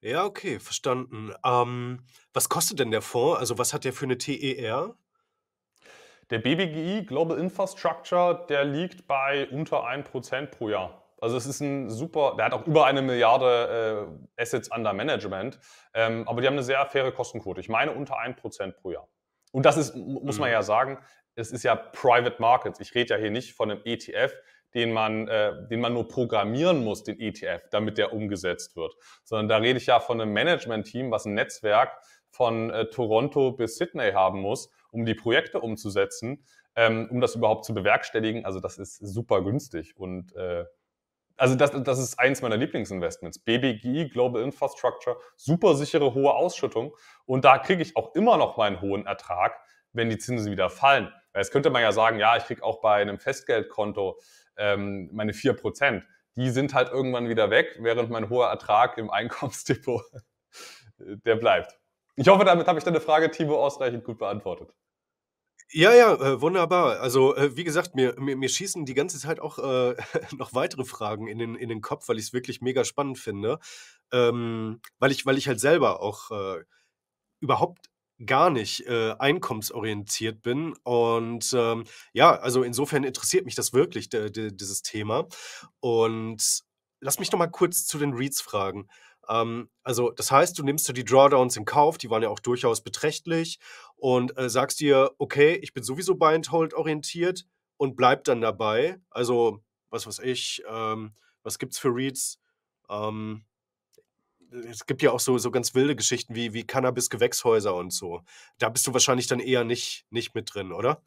Ja, okay, verstanden. Ähm, was kostet denn der Fonds? Also was hat der für eine TER? Der BBGI Global Infrastructure, der liegt bei unter 1% pro Jahr. Also es ist ein super, der hat auch über eine Milliarde äh, Assets under Management, ähm, aber die haben eine sehr faire Kostenquote. Ich meine unter 1% pro Jahr. Und das ist, muss man mhm. ja sagen, es ist ja Private Markets. Ich rede ja hier nicht von einem ETF, den man, äh, den man nur programmieren muss, den ETF, damit der umgesetzt wird. Sondern da rede ich ja von einem Management-Team, was ein Netzwerk von äh, Toronto bis Sydney haben muss um die Projekte umzusetzen, ähm, um das überhaupt zu bewerkstelligen. Also das ist super günstig und äh, also das, das ist eins meiner Lieblingsinvestments. BBGI, Global Infrastructure, super sichere hohe Ausschüttung und da kriege ich auch immer noch meinen hohen Ertrag, wenn die Zinsen wieder fallen. Weil jetzt könnte man ja sagen, ja, ich kriege auch bei einem Festgeldkonto ähm, meine 4%. Die sind halt irgendwann wieder weg, während mein hoher Ertrag im Einkommensdepot, äh, der bleibt. Ich hoffe, damit habe ich deine Frage, Timo, ausreichend gut beantwortet. Ja, ja, äh, wunderbar. Also, äh, wie gesagt, mir, mir, mir schießen die ganze Zeit auch äh, noch weitere Fragen in den, in den Kopf, weil ich es wirklich mega spannend finde. Ähm, weil ich, weil ich halt selber auch äh, überhaupt gar nicht äh, einkommensorientiert bin. Und ähm, ja, also insofern interessiert mich das wirklich, dieses Thema. Und lass mich noch mal kurz zu den Reads fragen. Ähm, also das heißt, du nimmst du die Drawdowns in Kauf, die waren ja auch durchaus beträchtlich und äh, sagst dir, okay, ich bin sowieso Buy and Hold orientiert und bleib dann dabei. Also was weiß ich, ähm, was gibt's für Reads? Ähm, es gibt ja auch so, so ganz wilde Geschichten wie, wie Cannabis-Gewächshäuser und so. Da bist du wahrscheinlich dann eher nicht, nicht mit drin, oder?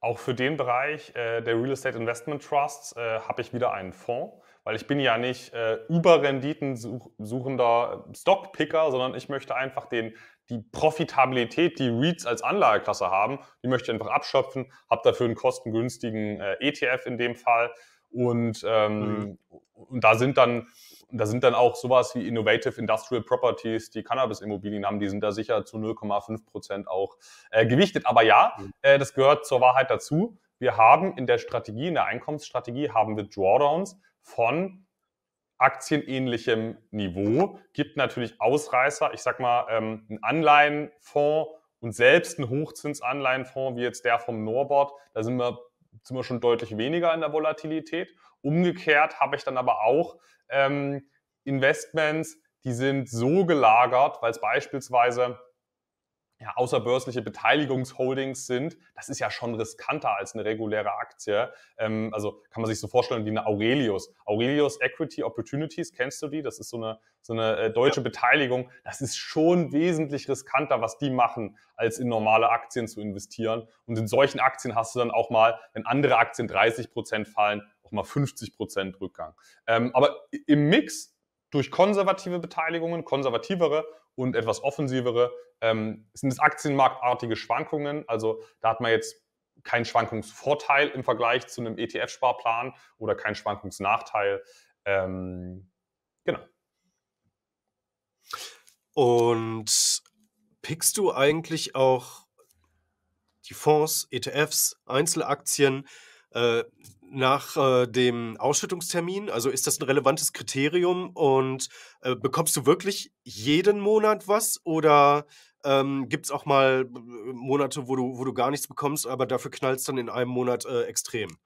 Auch für den Bereich äh, der Real Estate Investment Trusts äh, habe ich wieder einen Fonds weil ich bin ja nicht äh, überrenditensuchender Stockpicker, sondern ich möchte einfach den, die Profitabilität, die REITs als Anlageklasse haben, die möchte ich einfach abschöpfen, habe dafür einen kostengünstigen äh, ETF in dem Fall und, ähm, mhm. und da sind dann da sind dann auch sowas wie Innovative Industrial Properties, die Cannabis-Immobilien haben, die sind da sicher zu 0,5 Prozent auch äh, gewichtet. Aber ja, mhm. äh, das gehört zur Wahrheit dazu. Wir haben in der Strategie, in der Einkommensstrategie, haben wir Drawdowns von aktienähnlichem Niveau, gibt natürlich Ausreißer. Ich sag mal, ähm, ein Anleihenfonds und selbst ein Hochzinsanleihenfonds wie jetzt der vom Norbert, da sind wir, sind wir schon deutlich weniger in der Volatilität. Umgekehrt habe ich dann aber auch ähm, Investments, die sind so gelagert, weil es beispielsweise ja, außerbörsliche Beteiligungsholdings sind, das ist ja schon riskanter als eine reguläre Aktie. Ähm, also kann man sich so vorstellen wie eine Aurelius. Aurelius Equity Opportunities, kennst du die? Das ist so eine, so eine äh, deutsche Beteiligung. Das ist schon wesentlich riskanter, was die machen, als in normale Aktien zu investieren. Und in solchen Aktien hast du dann auch mal, wenn andere Aktien 30 Prozent fallen, auch mal 50 Prozent Rückgang. Ähm, aber im Mix durch konservative Beteiligungen, konservativere und etwas offensivere, ähm, sind es aktienmarktartige Schwankungen. Also da hat man jetzt keinen Schwankungsvorteil im Vergleich zu einem ETF-Sparplan oder keinen Schwankungsnachteil. Ähm, genau. Und pickst du eigentlich auch die Fonds, ETFs, Einzelaktien? Äh, nach äh, dem Ausschüttungstermin? Also ist das ein relevantes Kriterium und äh, bekommst du wirklich jeden Monat was oder ähm, gibt es auch mal äh, Monate, wo du, wo du gar nichts bekommst, aber dafür knallst dann in einem Monat äh, extrem?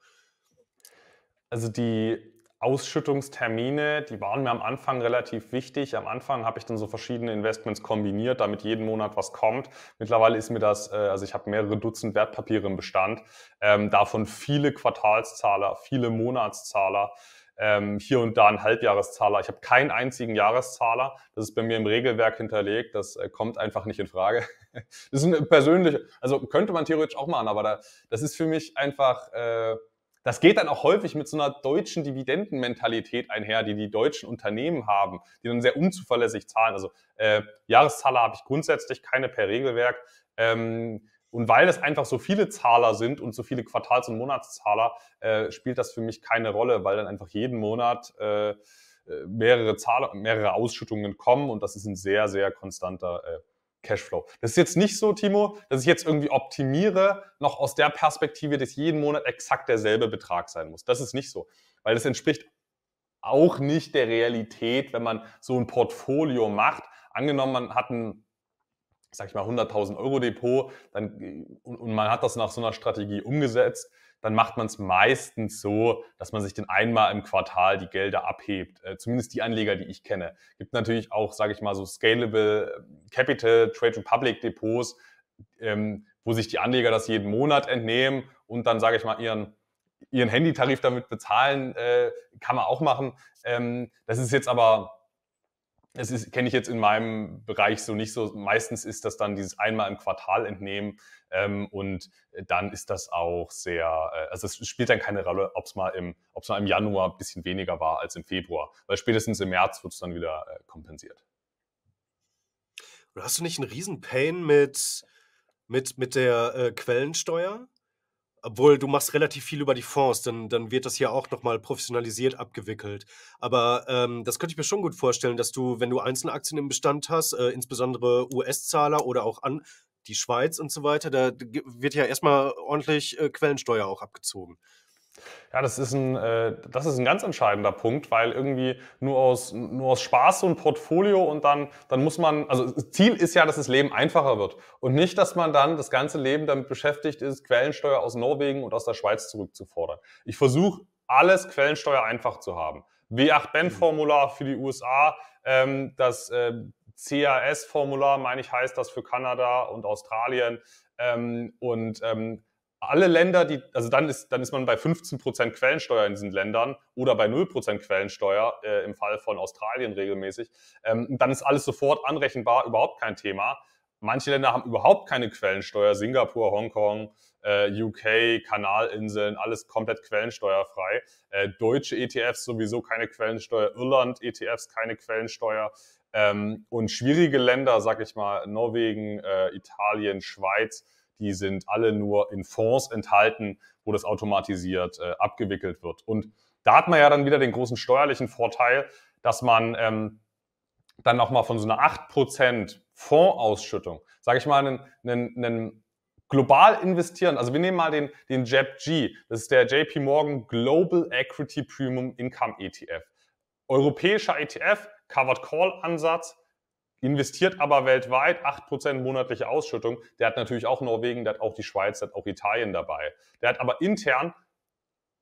Also die Ausschüttungstermine, die waren mir am Anfang relativ wichtig. Am Anfang habe ich dann so verschiedene Investments kombiniert, damit jeden Monat was kommt. Mittlerweile ist mir das, äh, also ich habe mehrere Dutzend Wertpapiere im Bestand, ähm, davon viele Quartalszahler, viele Monatszahler, ähm, hier und da ein Halbjahreszahler. Ich habe keinen einzigen Jahreszahler. Das ist bei mir im Regelwerk hinterlegt. Das äh, kommt einfach nicht in Frage. Das ist ein persönlich, also könnte man theoretisch auch machen, aber das ist für mich einfach Äh, das geht dann auch häufig mit so einer deutschen Dividendenmentalität einher, die die deutschen Unternehmen haben, die dann sehr unzuverlässig zahlen. Also äh, Jahreszahler habe ich grundsätzlich keine per Regelwerk. Ähm, und weil es einfach so viele Zahler sind und so viele Quartals- und Monatszahler, äh, spielt das für mich keine Rolle, weil dann einfach jeden Monat äh, äh mehrere Zahler, mehrere Ausschüttungen kommen und das ist ein sehr, sehr konstanter äh, Cashflow. Das ist jetzt nicht so, Timo, dass ich jetzt irgendwie optimiere, noch aus der Perspektive, dass jeden Monat exakt derselbe Betrag sein muss. Das ist nicht so, weil das entspricht auch nicht der Realität, wenn man so ein Portfolio macht. Angenommen, man hat ein, sag ich mal, 100.000 Euro Depot dann, und man hat das nach so einer Strategie umgesetzt, dann macht man es meistens so, dass man sich den einmal im Quartal die Gelder abhebt. Äh, zumindest die Anleger, die ich kenne. Gibt natürlich auch, sage ich mal, so Scalable ähm, Capital, Trade Republic Depots, ähm, wo sich die Anleger das jeden Monat entnehmen und dann, sage ich mal, ihren ihren Handytarif damit bezahlen, äh, kann man auch machen. Ähm, das ist jetzt aber das kenne ich jetzt in meinem Bereich so nicht so. Meistens ist das dann dieses einmal im Quartal entnehmen ähm, und dann ist das auch sehr, äh, also es spielt dann keine Rolle, ob es mal, im, mal im Januar ein bisschen weniger war als im Februar, weil spätestens im März wird es dann wieder äh, kompensiert. Und hast du nicht einen riesen Pain mit, mit, mit der äh, Quellensteuer? obwohl du machst relativ viel über die Fonds, dann, dann wird das ja auch nochmal professionalisiert abgewickelt. Aber ähm, das könnte ich mir schon gut vorstellen, dass du, wenn du Einzelaktien im Bestand hast, äh, insbesondere US-Zahler oder auch an die Schweiz und so weiter, da wird ja erstmal ordentlich äh, Quellensteuer auch abgezogen. Ja, das ist ein, äh, das ist ein ganz entscheidender Punkt, weil irgendwie nur aus, nur aus Spaß so ein Portfolio und dann, dann muss man, also Ziel ist ja, dass das Leben einfacher wird und nicht, dass man dann das ganze Leben damit beschäftigt ist, Quellensteuer aus Norwegen und aus der Schweiz zurückzufordern. Ich versuche alles Quellensteuer einfach zu haben. W8-Ben-Formular für die USA, ähm, das äh, CAS-Formular, meine ich, heißt das für Kanada und Australien ähm, und ähm, alle Länder, die, also dann ist, dann ist man bei 15% Quellensteuer in diesen Ländern oder bei 0% Quellensteuer äh, im Fall von Australien regelmäßig. Ähm, dann ist alles sofort anrechenbar, überhaupt kein Thema. Manche Länder haben überhaupt keine Quellensteuer, Singapur, Hongkong, äh, UK, Kanalinseln, alles komplett quellensteuerfrei. Äh, deutsche ETFs sowieso keine Quellensteuer, Irland ETFs keine Quellensteuer. Ähm, und schwierige Länder, sag ich mal, Norwegen, äh, Italien, Schweiz, die sind alle nur in Fonds enthalten, wo das automatisiert äh, abgewickelt wird. Und da hat man ja dann wieder den großen steuerlichen Vorteil, dass man ähm, dann nochmal von so einer 8% Fondsausschüttung, sage ich mal, einen, einen, einen global investieren. Also wir nehmen mal den, den JEPG, das ist der JP Morgan Global Equity Premium Income ETF. Europäischer ETF, Covered Call Ansatz, investiert aber weltweit 8% monatliche Ausschüttung. Der hat natürlich auch Norwegen, der hat auch die Schweiz, der hat auch Italien dabei. Der hat aber intern,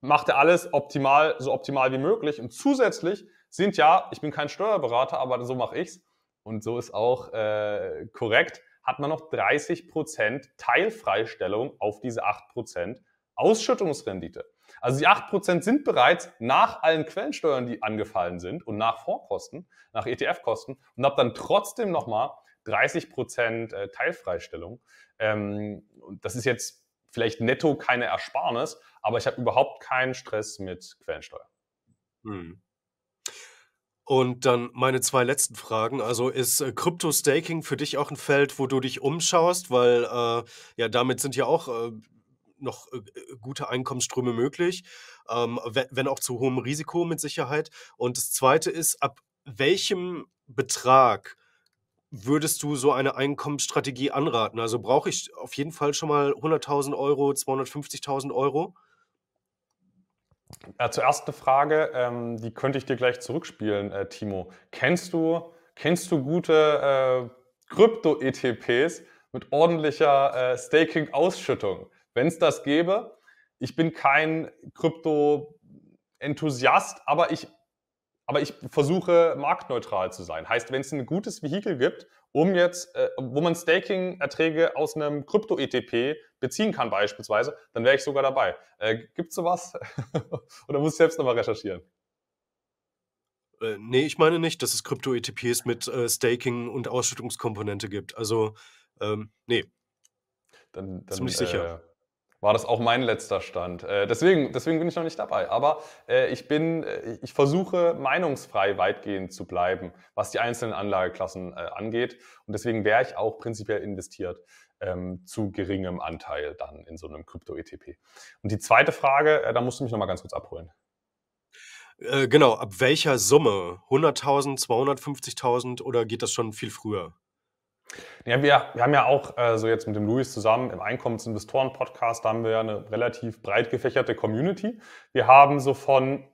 macht er alles optimal, so optimal wie möglich. Und zusätzlich sind ja, ich bin kein Steuerberater, aber so mache ich es und so ist auch äh, korrekt, hat man noch 30% Teilfreistellung auf diese 8% Ausschüttungsrendite. Also die 8% sind bereits nach allen Quellensteuern, die angefallen sind und nach Fondskosten, nach ETF-Kosten und habe dann trotzdem nochmal 30% äh, Teilfreistellung. Ähm, das ist jetzt vielleicht netto keine Ersparnis, aber ich habe überhaupt keinen Stress mit Quellensteuer. Hm. Und dann meine zwei letzten Fragen. Also ist äh, Krypto-Staking für dich auch ein Feld, wo du dich umschaust? Weil äh, ja, damit sind ja auch äh, noch äh, äh, gute Einkommensströme möglich, ähm, wenn auch zu hohem Risiko mit Sicherheit. Und das Zweite ist, ab welchem Betrag würdest du so eine Einkommensstrategie anraten? Also brauche ich auf jeden Fall schon mal 100.000 Euro, 250.000 Euro? Ja, zuerst eine Frage, ähm, die könnte ich dir gleich zurückspielen, äh, Timo. Kennst du, kennst du gute äh, Krypto-ETPs mit ordentlicher äh, Staking-Ausschüttung? wenn es das gäbe. Ich bin kein Krypto-Enthusiast, aber ich, aber ich versuche marktneutral zu sein. Heißt, wenn es ein gutes Vehikel gibt, um jetzt, äh, wo man Staking-Erträge aus einem Krypto-ETP beziehen kann beispielsweise, dann wäre ich sogar dabei. Äh, es sowas? Oder muss ich selbst nochmal recherchieren? Äh, nee, ich meine nicht, dass es Krypto-ETPs mit äh, Staking und Ausschüttungskomponente gibt. Also, ähm, nee. Dann, dann, Ziemlich sicher. Äh, war das auch mein letzter Stand. Äh, deswegen, deswegen bin ich noch nicht dabei. Aber äh, ich, bin, äh, ich versuche, meinungsfrei weitgehend zu bleiben, was die einzelnen Anlageklassen äh, angeht. Und deswegen wäre ich auch prinzipiell investiert. Ähm, zu geringem Anteil dann in so einem Krypto-ETP. Und die zweite Frage, äh, da musst du mich nochmal ganz kurz abholen äh, genau, ab welcher Summe? 100.000, 250.000 oder geht das schon viel früher? Ja, wir, wir haben ja auch äh, so jetzt mit dem Luis zusammen im Einkommensinvestoren-Podcast, da haben wir ja eine relativ breit gefächerte Community. Wir haben so von,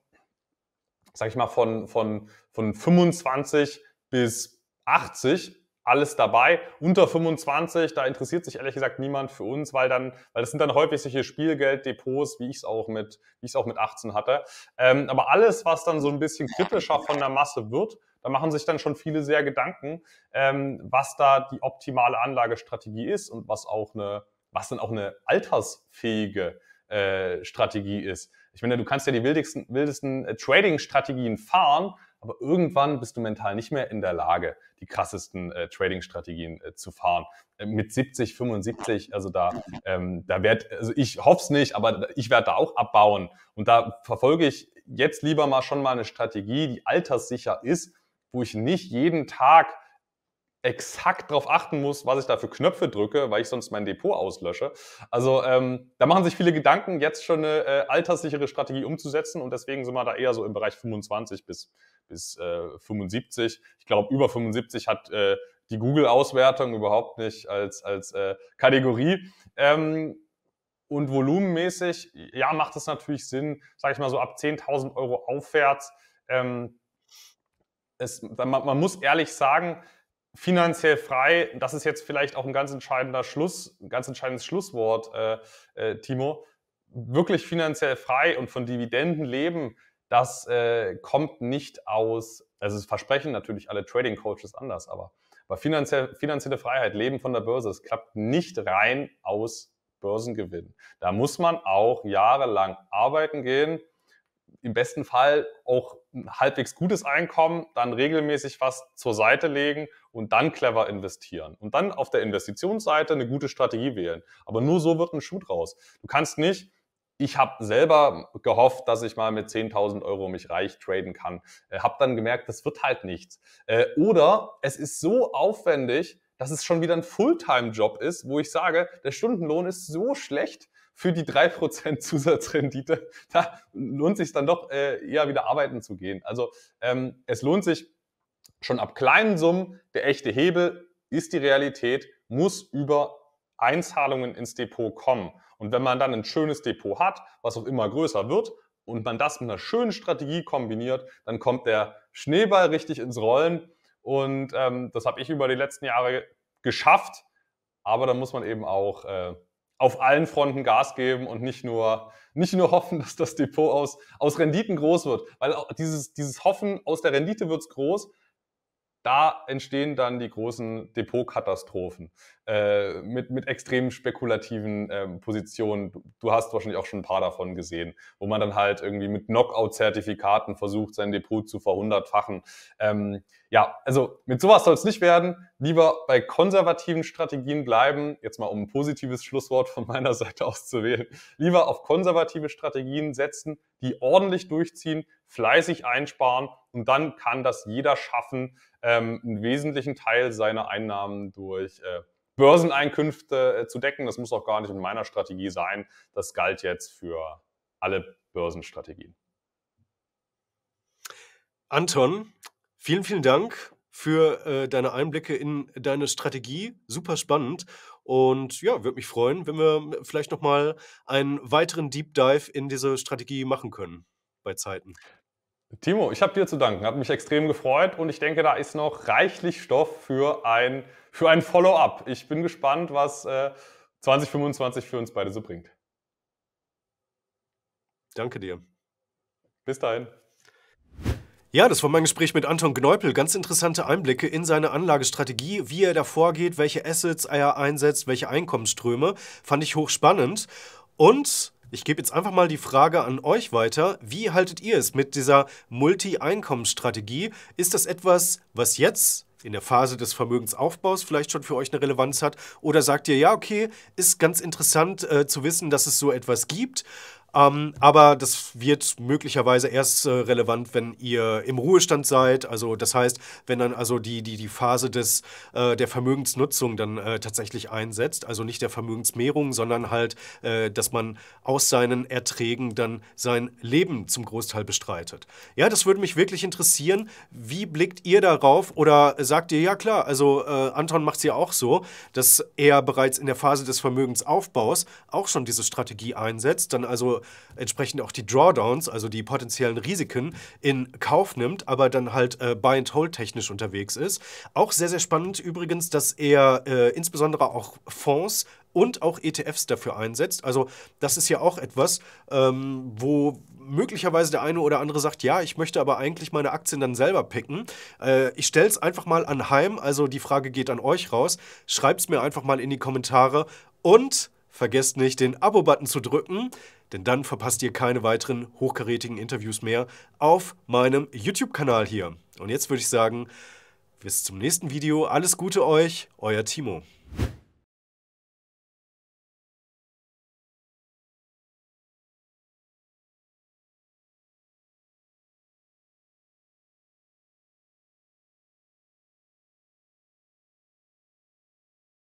sag ich mal, von, von, von 25 bis 80 alles dabei. Unter 25, da interessiert sich ehrlich gesagt niemand für uns, weil dann, weil das sind dann häufig solche Spielgelddepots, wie ich es auch mit, wie ich es auch mit 18 hatte. Ähm, aber alles, was dann so ein bisschen kritischer von der Masse wird, da machen sich dann schon viele sehr Gedanken, ähm, was da die optimale Anlagestrategie ist und was auch eine, was dann auch eine altersfähige äh, Strategie ist. Ich meine, du kannst ja die wildesten, wildesten äh, Trading-Strategien fahren, aber irgendwann bist du mental nicht mehr in der Lage, die krassesten äh, Trading-Strategien äh, zu fahren. Äh, mit 70, 75, also da, ähm, da werd, also ich hoffe es nicht, aber ich werde da auch abbauen. Und da verfolge ich jetzt lieber mal schon mal eine Strategie, die alterssicher ist, wo ich nicht jeden Tag exakt darauf achten muss, was ich da für Knöpfe drücke, weil ich sonst mein Depot auslösche. Also ähm, da machen sich viele Gedanken, jetzt schon eine äh, alterssichere Strategie umzusetzen und deswegen sind wir da eher so im Bereich 25 bis, bis äh, 75. Ich glaube, über 75 hat äh, die Google-Auswertung überhaupt nicht als, als äh, Kategorie. Ähm, und volumenmäßig, ja, macht es natürlich Sinn, sage ich mal so ab 10.000 Euro aufwärts. Ähm, es, man, man muss ehrlich sagen, finanziell frei, das ist jetzt vielleicht auch ein ganz entscheidender Schluss, ein ganz entscheidendes Schlusswort, äh, äh, Timo. Wirklich finanziell frei und von Dividenden leben, das äh, kommt nicht aus, also es versprechen natürlich alle Trading Coaches anders, aber, aber finanziell, finanzielle Freiheit, Leben von der Börse, es klappt nicht rein aus Börsengewinn. Da muss man auch jahrelang arbeiten gehen im besten Fall auch ein halbwegs gutes Einkommen, dann regelmäßig was zur Seite legen und dann clever investieren. Und dann auf der Investitionsseite eine gute Strategie wählen. Aber nur so wird ein Schuh draus. Du kannst nicht, ich habe selber gehofft, dass ich mal mit 10.000 Euro mich reich traden kann. Äh, habe dann gemerkt, das wird halt nichts. Äh, oder es ist so aufwendig, dass es schon wieder ein Fulltime-Job ist, wo ich sage, der Stundenlohn ist so schlecht, für die drei Prozent Zusatzrendite, da lohnt sich dann doch äh, eher wieder arbeiten zu gehen. Also ähm, es lohnt sich schon ab kleinen Summen, der echte Hebel ist die Realität, muss über Einzahlungen ins Depot kommen. Und wenn man dann ein schönes Depot hat, was auch immer größer wird, und man das mit einer schönen Strategie kombiniert, dann kommt der Schneeball richtig ins Rollen. Und ähm, das habe ich über die letzten Jahre geschafft. Aber da muss man eben auch äh, auf allen Fronten Gas geben und nicht nur, nicht nur hoffen, dass das Depot aus, aus Renditen groß wird. Weil dieses, dieses Hoffen, aus der Rendite wird's groß, da entstehen dann die großen Depotkatastrophen. Äh, mit, mit extrem spekulativen ähm, Positionen. Du, du hast wahrscheinlich auch schon ein paar davon gesehen, wo man dann halt irgendwie mit Knockout-Zertifikaten versucht, sein Depot zu verhundertfachen. Ähm, ja, also mit sowas soll es nicht werden. Lieber bei konservativen Strategien bleiben, jetzt mal um ein positives Schlusswort von meiner Seite auszuwählen. Lieber auf konservative Strategien setzen, die ordentlich durchziehen, fleißig einsparen und dann kann das jeder schaffen, ähm, einen wesentlichen Teil seiner Einnahmen durch äh, Börseneinkünfte äh, zu decken. Das muss auch gar nicht in meiner Strategie sein. Das galt jetzt für alle Börsenstrategien. Anton, vielen, vielen Dank für äh, deine Einblicke in deine Strategie. Super spannend. Und ja, würde mich freuen, wenn wir vielleicht nochmal einen weiteren Deep Dive in diese Strategie machen können bei Zeiten. Timo, ich habe dir zu danken. Hat mich extrem gefreut und ich denke, da ist noch reichlich Stoff für ein, für ein Follow-up. Ich bin gespannt, was äh, 2025 für uns beide so bringt. Danke dir. Bis dahin. Ja, das war mein Gespräch mit Anton Gneupel. Ganz interessante Einblicke in seine Anlagestrategie, wie er da vorgeht, welche Assets er einsetzt, welche Einkommensströme. Fand ich hochspannend. Und ich gebe jetzt einfach mal die Frage an euch weiter. Wie haltet ihr es mit dieser Multi-Einkommensstrategie? Ist das etwas, was jetzt in der Phase des Vermögensaufbaus vielleicht schon für euch eine Relevanz hat? Oder sagt ihr, ja, okay, ist ganz interessant äh, zu wissen, dass es so etwas gibt, ähm, aber das wird möglicherweise erst äh, relevant, wenn ihr im Ruhestand seid. Also das heißt, wenn dann also die, die, die Phase des, äh, der Vermögensnutzung dann äh, tatsächlich einsetzt. Also nicht der Vermögensmehrung, sondern halt, äh, dass man aus seinen Erträgen dann sein Leben zum Großteil bestreitet. Ja, das würde mich wirklich interessieren. Wie blickt ihr darauf? Oder sagt ihr, ja klar, also äh, Anton macht es ja auch so, dass er bereits in der Phase des Vermögensaufbaus auch schon diese Strategie einsetzt, dann also entsprechend auch die Drawdowns, also die potenziellen Risiken, in Kauf nimmt, aber dann halt äh, Buy and Hold technisch unterwegs ist. Auch sehr, sehr spannend übrigens, dass er äh, insbesondere auch Fonds und auch ETFs dafür einsetzt. Also das ist ja auch etwas, ähm, wo möglicherweise der eine oder andere sagt, ja, ich möchte aber eigentlich meine Aktien dann selber picken. Äh, ich stelle es einfach mal anheim, also die Frage geht an euch raus. Schreibt es mir einfach mal in die Kommentare und vergesst nicht, den Abo-Button zu drücken denn dann verpasst ihr keine weiteren hochkarätigen Interviews mehr auf meinem YouTube-Kanal hier. Und jetzt würde ich sagen, bis zum nächsten Video. Alles Gute euch, euer Timo.